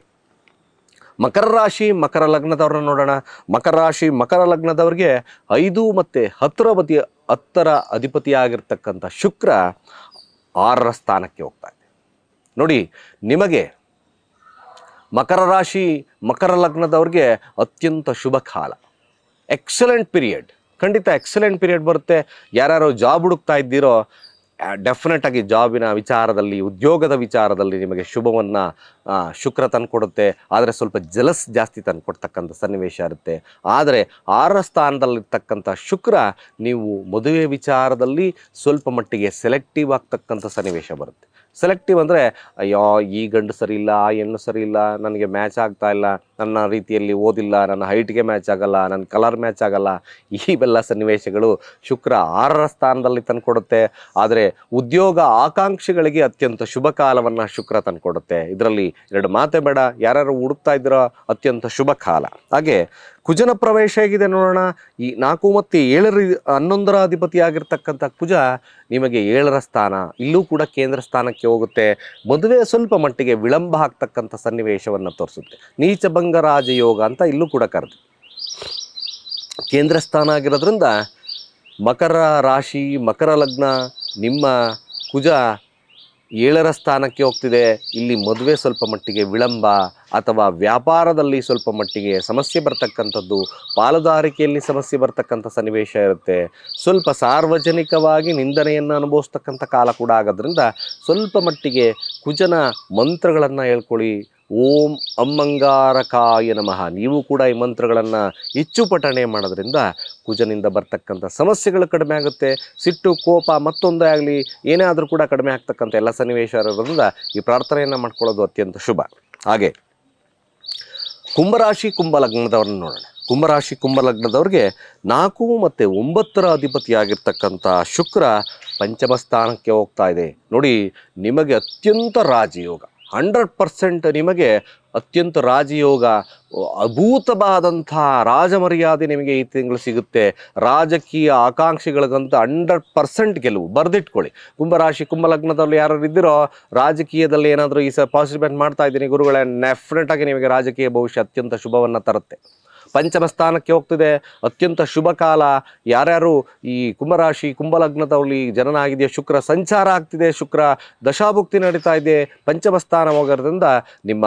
ಮಕರ ರಾಶಿ ಮಕರ ಲಗ್ನದವ್ರನ್ನ ನೋಡೋಣ ಮಕರ ರಾಶಿ ಮಕರ ಲಗ್ನದವ್ರಿಗೆ ಐದು ಮತ್ತು ಹತ್ತರ ಬದಿಯ ಹತ್ತರ ಅಧಿಪತಿಯಾಗಿರ್ತಕ್ಕಂಥ ಶುಕ್ರ ಆರರ ಸ್ಥಾನಕ್ಕೆ ಹೋಗ್ತಾ ಇದೆ ನೋಡಿ ನಿಮಗೆ ಮಕರ ರಾಶಿ ಮಕರ ಲಗ್ನದವ್ರಿಗೆ ಅತ್ಯಂತ ಶುಭ ಕಾಲ ಎಕ್ಸಲೆಂಟ್ ಪೀರಿಯಡ್ ಖಂಡಿತ ಎಕ್ಸಲೆಂಟ್ ಪೀರಿಯಡ್ ಬರುತ್ತೆ ಯಾರ್ಯಾರು ಜಾಬ್ ಹುಡುಕ್ತಾ ಇದ್ದೀರೋ ಡೆಫಿನೆಟಾಗಿ ಆಗಿ ಜಾಬಿನ ವಿಚಾರದಲ್ಲಿ ಉದ್ಯೋಗದ ವಿಚಾರದಲ್ಲಿ ನಿಮಗೆ ಶುಭವನ್ನು ಶುಕ್ರ ತಂದುಕೊಡುತ್ತೆ ಆದರೆ ಸ್ವಲ್ಪ ಜಲಸ್ ಜಾಸ್ತಿ ತಂದುಕೊಡ್ತಕ್ಕಂಥ ಸನ್ನಿವೇಶ ಇರುತ್ತೆ ಆದರೆ ಆರ ಸ್ಥಾನದಲ್ಲಿರ್ತಕ್ಕಂಥ ಶುಕ್ರ ನೀವು ಮದುವೆ ವಿಚಾರದಲ್ಲಿ ಸ್ವಲ್ಪ ಮಟ್ಟಿಗೆ ಸೆಲೆಕ್ಟಿವ್ ಆಗ್ತಕ್ಕಂಥ ಸನ್ನಿವೇಶ ಬರುತ್ತೆ ಸೆಲೆಕ್ಟಿವ್ ಅಂದರೆ ಅಯ್ಯೋ ಈ ಗಂಡು ಸರಿ ಇಲ್ಲ ಆ ಹೆಣ್ಣು ಸರಿ ಇಲ್ಲ ನನಗೆ ಮ್ಯಾಚ್ ಆಗ್ತಾ ಇಲ್ಲ ನನ್ನ ರೀತಿಯಲ್ಲಿ ಓದಿಲ್ಲ ನನ್ನ ಹೈಟ್ಗೆ ಮ್ಯಾಚ್ ಆಗಲ್ಲ ನನ್ನ ಕಲರ್ ಮ್ಯಾಚ್ ಆಗಲ್ಲ ಇವೆಲ್ಲ ಸನ್ನಿವೇಶಗಳು ಶುಕ್ರ ಆರರ ಸ್ಥಾನದಲ್ಲಿ ತಂದುಕೊಡುತ್ತೆ ಆದರೆ ಉದ್ಯೋಗ ಆಕಾಂಕ್ಷಿಗಳಿಗೆ ಅತ್ಯಂತ ಶುಭ ಕಾಲವನ್ನು ಶುಕ್ರ ತಂದುಕೊಡುತ್ತೆ ಇದರಲ್ಲಿ ಎರಡು ಮಾತೆ ಬೇಡ ಯಾರ್ಯಾರು ಹುಡುಕ್ತಾ ಇದ್ದೀರೋ ಅತ್ಯಂತ ಶುಭ ಕಾಲ ಹಾಗೆ ಕುಜನ ಪ್ರವೇಶ ಹೇಗಿದೆ ನೋಡೋಣ ಈ ನಾಲ್ಕು ಮತ್ತು ಏಳರ ಹನ್ನೊಂದರ ಅಧಿಪತಿಯಾಗಿರ್ತಕ್ಕಂಥ ಕುಜ ನಿಮಗೆ ಏಳರ ಸ್ಥಾನ ಇಲ್ಲೂ ಕೂಡ ಕೇಂದ್ರ ಸ್ಥಾನಕ್ಕೆ ಹೋಗುತ್ತೆ ಮದುವೆ ಸ್ವಲ್ಪ ಮಟ್ಟಿಗೆ ವಿಳಂಬ ಆಗ್ತಕ್ಕಂಥ ಸನ್ನಿವೇಶವನ್ನು ತೋರಿಸುತ್ತೆ ನೀಚಭಂಗ ಯೋಗ ಅಂತ ಇಲ್ಲೂ ಕೂಡ ಕರೆದು ಕೇಂದ್ರ ಸ್ಥಾನ ಆಗಿರೋದ್ರಿಂದ ಮಕರ ರಾಶಿ ಮಕರ ಲಗ್ನ ನಿಮ್ಮ ಕುಜ ಏಳರ ಸ್ಥಾನಕ್ಕೆ ಹೋಗ್ತಿದೆ ಇಲ್ಲಿ ಮದುವೆ ಸ್ವಲ್ಪ ಮಟ್ಟಿಗೆ ವಿಳಂಬ ಅಥವಾ ವ್ಯಾಪಾರದಲ್ಲಿ ಸ್ವಲ್ಪ ಮಟ್ಟಿಗೆ ಸಮಸ್ಯೆ ಬರ್ತಕ್ಕಂಥದ್ದು ಪಾಲುದಾರಿಕೆಯಲ್ಲಿ ಸಮಸ್ಯೆ ಬರ್ತಕ್ಕಂಥ ಸನ್ನಿವೇಶ ಇರುತ್ತೆ ಸ್ವಲ್ಪ ಸಾರ್ವಜನಿಕವಾಗಿ ನಿಂದನೆಯನ್ನು ಅನುಭವಿಸ್ತಕ್ಕಂಥ ಕಾಲ ಕೂಡ ಆಗೋದ್ರಿಂದ ಸ್ವಲ್ಪ ಮಟ್ಟಿಗೆ ಕುಜನ ಮಂತ್ರಗಳನ್ನು ಹೇಳ್ಕೊಳ್ಳಿ ಓಂ ಅಮ್ಮಂಗಾರಕಾಯ ನಮಃ ನೀವು ಕೂಡ ಈ ಮಂತ್ರಗಳನ್ನು ಹೆಚ್ಚು ಪಠಣೆ ಮಾಡೋದ್ರಿಂದ ಕುಜನಿಂದ ಬರ್ತಕ್ಕಂಥ ಸಮಸ್ಯೆಗಳು ಕಡಿಮೆ ಆಗುತ್ತೆ ಸಿಟ್ಟು ಕೋಪ ಮತ್ತೊಂದೇ ಆಗಲಿ ಏನೇ ಆದರೂ ಕೂಡ ಕಡಿಮೆ ಆಗ್ತಕ್ಕಂಥ ಎಲ್ಲ ಸನ್ನಿವೇಶ ಇರೋದ್ರಿಂದ ಈ ಪ್ರಾರ್ಥನೆಯನ್ನು ಮಾಡ್ಕೊಳ್ಳೋದು ಅತ್ಯಂತ ಶುಭ ಹಾಗೆ ಕುಂಭರಾಶಿ ಕುಂಭಲಗ್ನದವ್ರನ್ನ ನೋಡೋಣ ಕುಂಭರಾಶಿ ಕುಂಭಲಗ್ನದವ್ರಿಗೆ ನಾಲ್ಕು ಮತ್ತು ಒಂಬತ್ತರ ಅಧಿಪತಿಯಾಗಿರ್ತಕ್ಕಂಥ ಶುಕ್ರ ಪಂಚಮ ಸ್ಥಾನಕ್ಕೆ ಹೋಗ್ತಾ ಇದೆ ನೋಡಿ ನಿಮಗೆ ಅತ್ಯಂತ ರಾಜಯೋಗ ಹಂಡ್ರೆಡ್ ಪರ್ಸೆಂಟ್ ನಿಮಗೆ ಅತ್ಯಂತ ರಾಜಯೋಗ ಅಭೂತವಾದಂಥ ರಾಜಮರ್ಯಾದೆ ನಿಮಗೆ ಈ ತಿಂಗಳು ಸಿಗುತ್ತೆ ರಾಜಕೀಯ ಆಕಾಂಕ್ಷಿಗಳಿಗಂತ ಹಂಡ್ರೆಡ್ ಪರ್ಸೆಂಟ್ ಗೆಲುವು ಬರೆದಿಟ್ಕೊಳ್ಳಿ ಕುಂಭರಾಶಿ ಕುಂಭಲಗ್ನದಲ್ಲಿ ಯಾರು ಇದ್ದಿರೋ ರಾಜಕೀಯದಲ್ಲಿ ಏನಾದರೂ ಈ ಸಹ ಪಾಸಿಟಿವ್ ಮಾಡ್ತಾ ಇದ್ದೀನಿ ಗುರುಗಳೇ ಡೆಫಿನೆಟಾಗಿ ನಿಮಗೆ ರಾಜಕೀಯ ಭವಿಷ್ಯ ಅತ್ಯಂತ ಶುಭವನ್ನು ತರುತ್ತೆ ಪಂಚಮ ಸ್ಥಾನಕ್ಕೆ ಹೋಗ್ತಿದೆ ಅತ್ಯಂತ ಶುಭ ಕಾಲ ಯಾರ್ಯಾರು ಈ ಕುಂಭರಾಶಿ ಕುಂಭಲಗ್ನದಲ್ಲಿ ಜನನ ಆಗಿದೆ ಶುಕ್ರ ಸಂಚಾರ ಆಗ್ತಿದೆ ಶುಕ್ರ ದಶಾಭುಕ್ತಿ ನಡೀತಾ ಇದೆ ಪಂಚಮ ಸ್ಥಾನ ಹೋಗೋದ್ರಿಂದ ನಿಮ್ಮ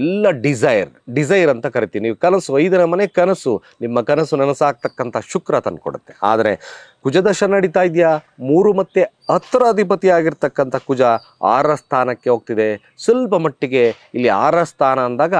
ಎಲ್ಲ ಡಿಸೈರ್ ಡಿಸೈರ್ ಅಂತ ಕರಿತೀವಿ ನೀವು ಕನಸು ಐದರ ಮನೆ ಕನಸು ನಿಮ್ಮ ಕನಸು ನನಸಾಗ್ತಕ್ಕಂಥ ಶುಕ್ರ ಕೊಡುತ್ತೆ ಆದರೆ ಕುಜದಶ ನಡೀತಾ ಇದೆಯಾ ಮೂರು ಮತ್ತು ಹತ್ತರ ಅಧಿಪತಿ ಆಗಿರ್ತಕ್ಕಂಥ ಕುಜ ಆರ ಸ್ಥಾನಕ್ಕೆ ಹೋಗ್ತಿದೆ ಸ್ವಲ್ಪ ಮಟ್ಟಿಗೆ ಇಲ್ಲಿ ಆರ ಸ್ಥಾನ ಅಂದಾಗ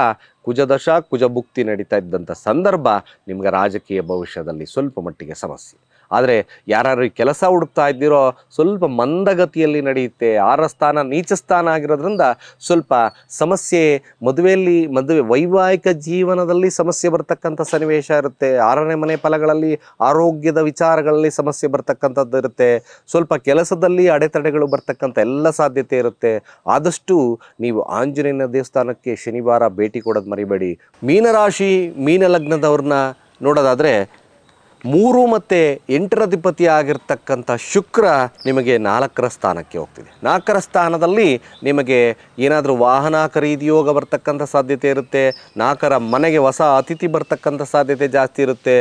ಕುಜದಶ ಕುಜಭುಕ್ತಿ ನಡೀತಾ ಇದ್ದಂಥ ಸಂದರ್ಭ ನಿಮ್ಗೆ ರಾಜಕೀಯ ಭವಿಷ್ಯದಲ್ಲಿ ಸ್ವಲ್ಪ ಮಟ್ಟಿಗೆ ಸಮಸ್ಯೆ ಆದರೆ ಯಾರು ಕೆಲಸ ಹುಡುಕ್ತಾ ಇದ್ದೀರೋ ಸ್ವಲ್ಪ ಮಂದಗತಿಯಲ್ಲಿ ನಡೆಯುತ್ತೆ ಆರ ಸ್ಥಾನ ನೀಚ ಸ್ಥಾನ ಆಗಿರೋದ್ರಿಂದ ಸ್ವಲ್ಪ ಸಮಸ್ಯೆ ಮದುವೆಯಲ್ಲಿ ಮದುವೆ ವೈವಾಹಿಕ ಜೀವನದಲ್ಲಿ ಸಮಸ್ಯೆ ಬರ್ತಕ್ಕಂಥ ಸನ್ನಿವೇಶ ಇರುತ್ತೆ ಆರನೇ ಮನೆ ಫಲಗಳಲ್ಲಿ ಆರೋಗ್ಯದ ವಿಚಾರಗಳಲ್ಲಿ ಸಮಸ್ಯೆ ಬರ್ತಕ್ಕಂಥದ್ದು ಇರುತ್ತೆ ಸ್ವಲ್ಪ ಕೆಲಸದಲ್ಲಿ ಅಡೆತಡೆಗಳು ಬರ್ತಕ್ಕಂಥ ಎಲ್ಲ ಸಾಧ್ಯತೆ ಇರುತ್ತೆ ಆದಷ್ಟು ನೀವು ಆಂಜನೇಯನ ದೇವಸ್ಥಾನಕ್ಕೆ ಶನಿವಾರ ಭೇಟಿ ಕೊಡೋದು ಮರಿಬೇಡಿ ಮೀನರಾಶಿ ಮೀನಲಗ್ನದವ್ರನ್ನ ನೋಡೋದಾದರೆ ಮೂರು ಮತ್ತು ಎಂಟರಧಿಪತಿ ಆಗಿರ್ತಕ್ಕಂಥ ಶುಕ್ರ ನಿಮಗೆ ನಾಲ್ಕರ ಸ್ಥಾನಕ್ಕೆ ಹೋಗ್ತಿದೆ ನಾಲ್ಕರ ಸ್ಥಾನದಲ್ಲಿ ನಿಮಗೆ ಏನಾದರೂ ವಾಹನ ಖರೀದಿ ಬರ್ತಕ್ಕಂಥ ಸಾಧ್ಯತೆ ಇರುತ್ತೆ ನಾಲ್ಕರ ಮನೆಗೆ ಹೊಸ ಅತಿಥಿ ಬರ್ತಕ್ಕಂಥ ಸಾಧ್ಯತೆ ಜಾಸ್ತಿ ಇರುತ್ತೆ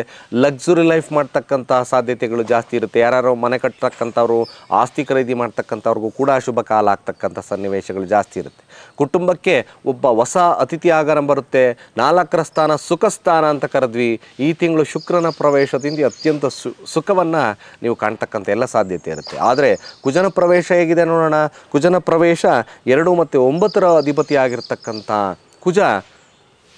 ಲಕ್ಸುರಿ ಲೈಫ್ ಮಾಡ್ತಕ್ಕಂಥ ಸಾಧ್ಯತೆಗಳು ಜಾಸ್ತಿ ಇರುತ್ತೆ ಯಾರು ಮನೆ ಕಟ್ತಕ್ಕಂಥವ್ರು ಆಸ್ತಿ ಖರೀದಿ ಮಾಡ್ತಕ್ಕಂಥವ್ರಿಗೂ ಕೂಡ ಶುಭ ಕಾಲ ಆಗ್ತಕ್ಕಂಥ ಸನ್ನಿವೇಶಗಳು ಜಾಸ್ತಿ ಇರುತ್ತೆ ಕುಟುಂಬಕ್ಕೆ ಒಬ್ಬ ಹೊಸ ಅತಿಥಿ ಆಗರಂ ಬರುತ್ತೆ ನಾಲ್ಕರ ಸ್ಥಾನ ಸುಖ ಸ್ಥಾನ ಅಂತ ಕರೆದ್ವಿ ಈ ತಿಂಗಳು ಶುಕ್ರನ ಪ್ರವೇಶದ ಅತ್ಯಂತ ಸು ಸುಖವನ್ನು ನೀವು ಕಾಣ್ತಕ್ಕಂಥ ಎಲ್ಲ ಸಾಧ್ಯತೆ ಇರುತ್ತೆ ಆದರೆ ಕುಜನ ಪ್ರವೇಶ ಹೇಗಿದೆ ನೋಡೋಣ ಕುಜನ ಪ್ರವೇಶ ಎರಡು ಮತ್ತು ಒಂಬತ್ತರ ಅಧಿಪತಿ ಆಗಿರ್ತಕ್ಕಂಥ ಕುಜ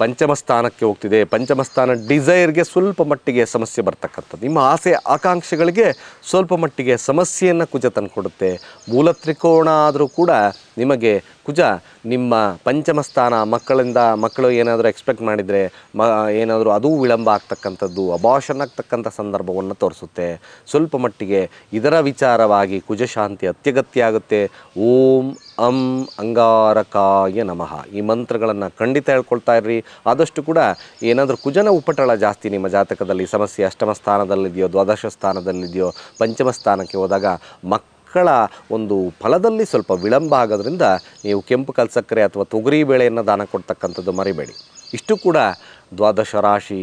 ಪಂಚಮ ಸ್ಥಾನಕ್ಕೆ ಹೋಗ್ತಿದೆ ಪಂಚಮ ಸ್ಥಾನ ಡಿಸೈರ್ಗೆ ಸ್ವಲ್ಪ ಮಟ್ಟಿಗೆ ಸಮಸ್ಯೆ ಬರ್ತಕ್ಕಂಥದ್ದು ನಿಮ್ಮ ಆಸೆ ಆಕಾಂಕ್ಷೆಗಳಿಗೆ ಸ್ವಲ್ಪ ಮಟ್ಟಿಗೆ ಸಮಸ್ಯೆಯನ್ನು ಕುಜ ತಂದುಕೊಡುತ್ತೆ ಮೂಲ ತ್ರಿಕೋಣ ಆದರೂ ಕೂಡ ನಿಮಗೆ ಕುಜ ನಿಮ್ಮ ಪಂಚಮ ಸ್ಥಾನ ಮಕ್ಕಳಿಂದ ಮಕ್ಕಳು ಏನಾದರೂ ಎಕ್ಸ್ಪೆಕ್ಟ್ ಮಾಡಿದರೆ ಮ ಏನಾದರೂ ಅದೂ ವಿಳಂಬ ಆಗ್ತಕ್ಕಂಥದ್ದು ಅಬಾಷನ್ ಆಗ್ತಕ್ಕಂಥ ಸಂದರ್ಭವನ್ನು ತೋರಿಸುತ್ತೆ ಸ್ವಲ್ಪ ಮಟ್ಟಿಗೆ ಇದರ ವಿಚಾರವಾಗಿ ಕುಜಶಾಂತಿ ಅತ್ಯಗತ್ಯ ಆಗುತ್ತೆ ಓಂ ಅಂ ಅಂಗಾರಕಾಯ ನಮಃ ಈ ಮಂತ್ರಗಳನ್ನು ಖಂಡಿತ ಹೇಳ್ಕೊಳ್ತಾ ಇರ್ರಿ ಆದಷ್ಟು ಕೂಡ ಏನಾದರೂ ಕುಜನ ಉಪಟಳ ಜಾಸ್ತಿ ನಿಮ್ಮ ಜಾತಕದಲ್ಲಿ ಸಮಸ್ಯೆ ಅಷ್ಟಮ ಸ್ಥಾನದಲ್ಲಿದೆಯೋ ದ್ವಾದಶ ಸ್ಥಾನದಲ್ಲಿದೆಯೋ ಪಂಚಮ ಸ್ಥಾನಕ್ಕೆ ಹೋದಾಗ ಮಕ್ಕಳ ಒಂದು ಫಲದಲ್ಲಿ ಸ್ವಲ್ಪ ವಿಳಂಬ ಆಗೋದ್ರಿಂದ ನೀವು ಕೆಂಪು ಕಲ್ಸಕ್ಕರೆ ಅಥವಾ ತೊಗರಿ ಬೇಳೆಯನ್ನು ದಾನ ಕೊಡ್ತಕ್ಕಂಥದ್ದು ಮರಿಬೇಡಿ ಇಷ್ಟು ಕೂಡ ದ್ವಾದಶ ರಾಶಿ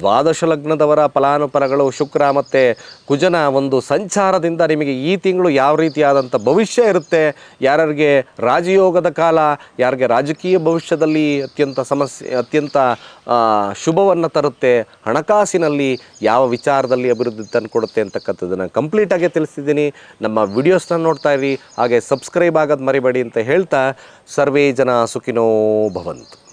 ದ್ವಾದಶ ಲಗ್ನದವರ ಫಲಾನುಫಲಗಳು ಶುಕ್ರ ಮತ್ತು ಕುಜನ ಒಂದು ಸಂಚಾರದಿಂದ ನಿಮಗೆ ಈ ತಿಂಗಳು ಯಾವ ರೀತಿಯಾದಂಥ ಭವಿಷ್ಯ ಇರುತ್ತೆ ಯಾರ್ಯಾರಿಗೆ ರಾಜಯೋಗದ ಕಾಲ ಯಾರಿಗೆ ರಾಜಕೀಯ ಭವಿಷ್ಯದಲ್ಲಿ ಅತ್ಯಂತ ಸಮಸ್ಯೆ ಅತ್ಯಂತ ಶುಭವನ್ನು ತರುತ್ತೆ ಹಣಕಾಸಿನಲ್ಲಿ ಯಾವ ವಿಚಾರದಲ್ಲಿ ಅಭಿವೃದ್ಧಿ ಕೊಡುತ್ತೆ ಅಂತಕ್ಕಂಥದ್ದನ್ನು ಕಂಪ್ಲೀಟಾಗಿ ತಿಳಿಸಿದ್ದೀನಿ ನಮ್ಮ ವಿಡಿಯೋಸ್ನ ನೋಡ್ತಾ ಇರಿ ಹಾಗೆ ಸಬ್ಸ್ಕ್ರೈಬ್ ಆಗೋದು ಮರಿಬೇಡಿ ಅಂತ ಹೇಳ್ತಾ ಸರ್ವೇ ಜನ ಸುಖಿನೋ ಭವಂತು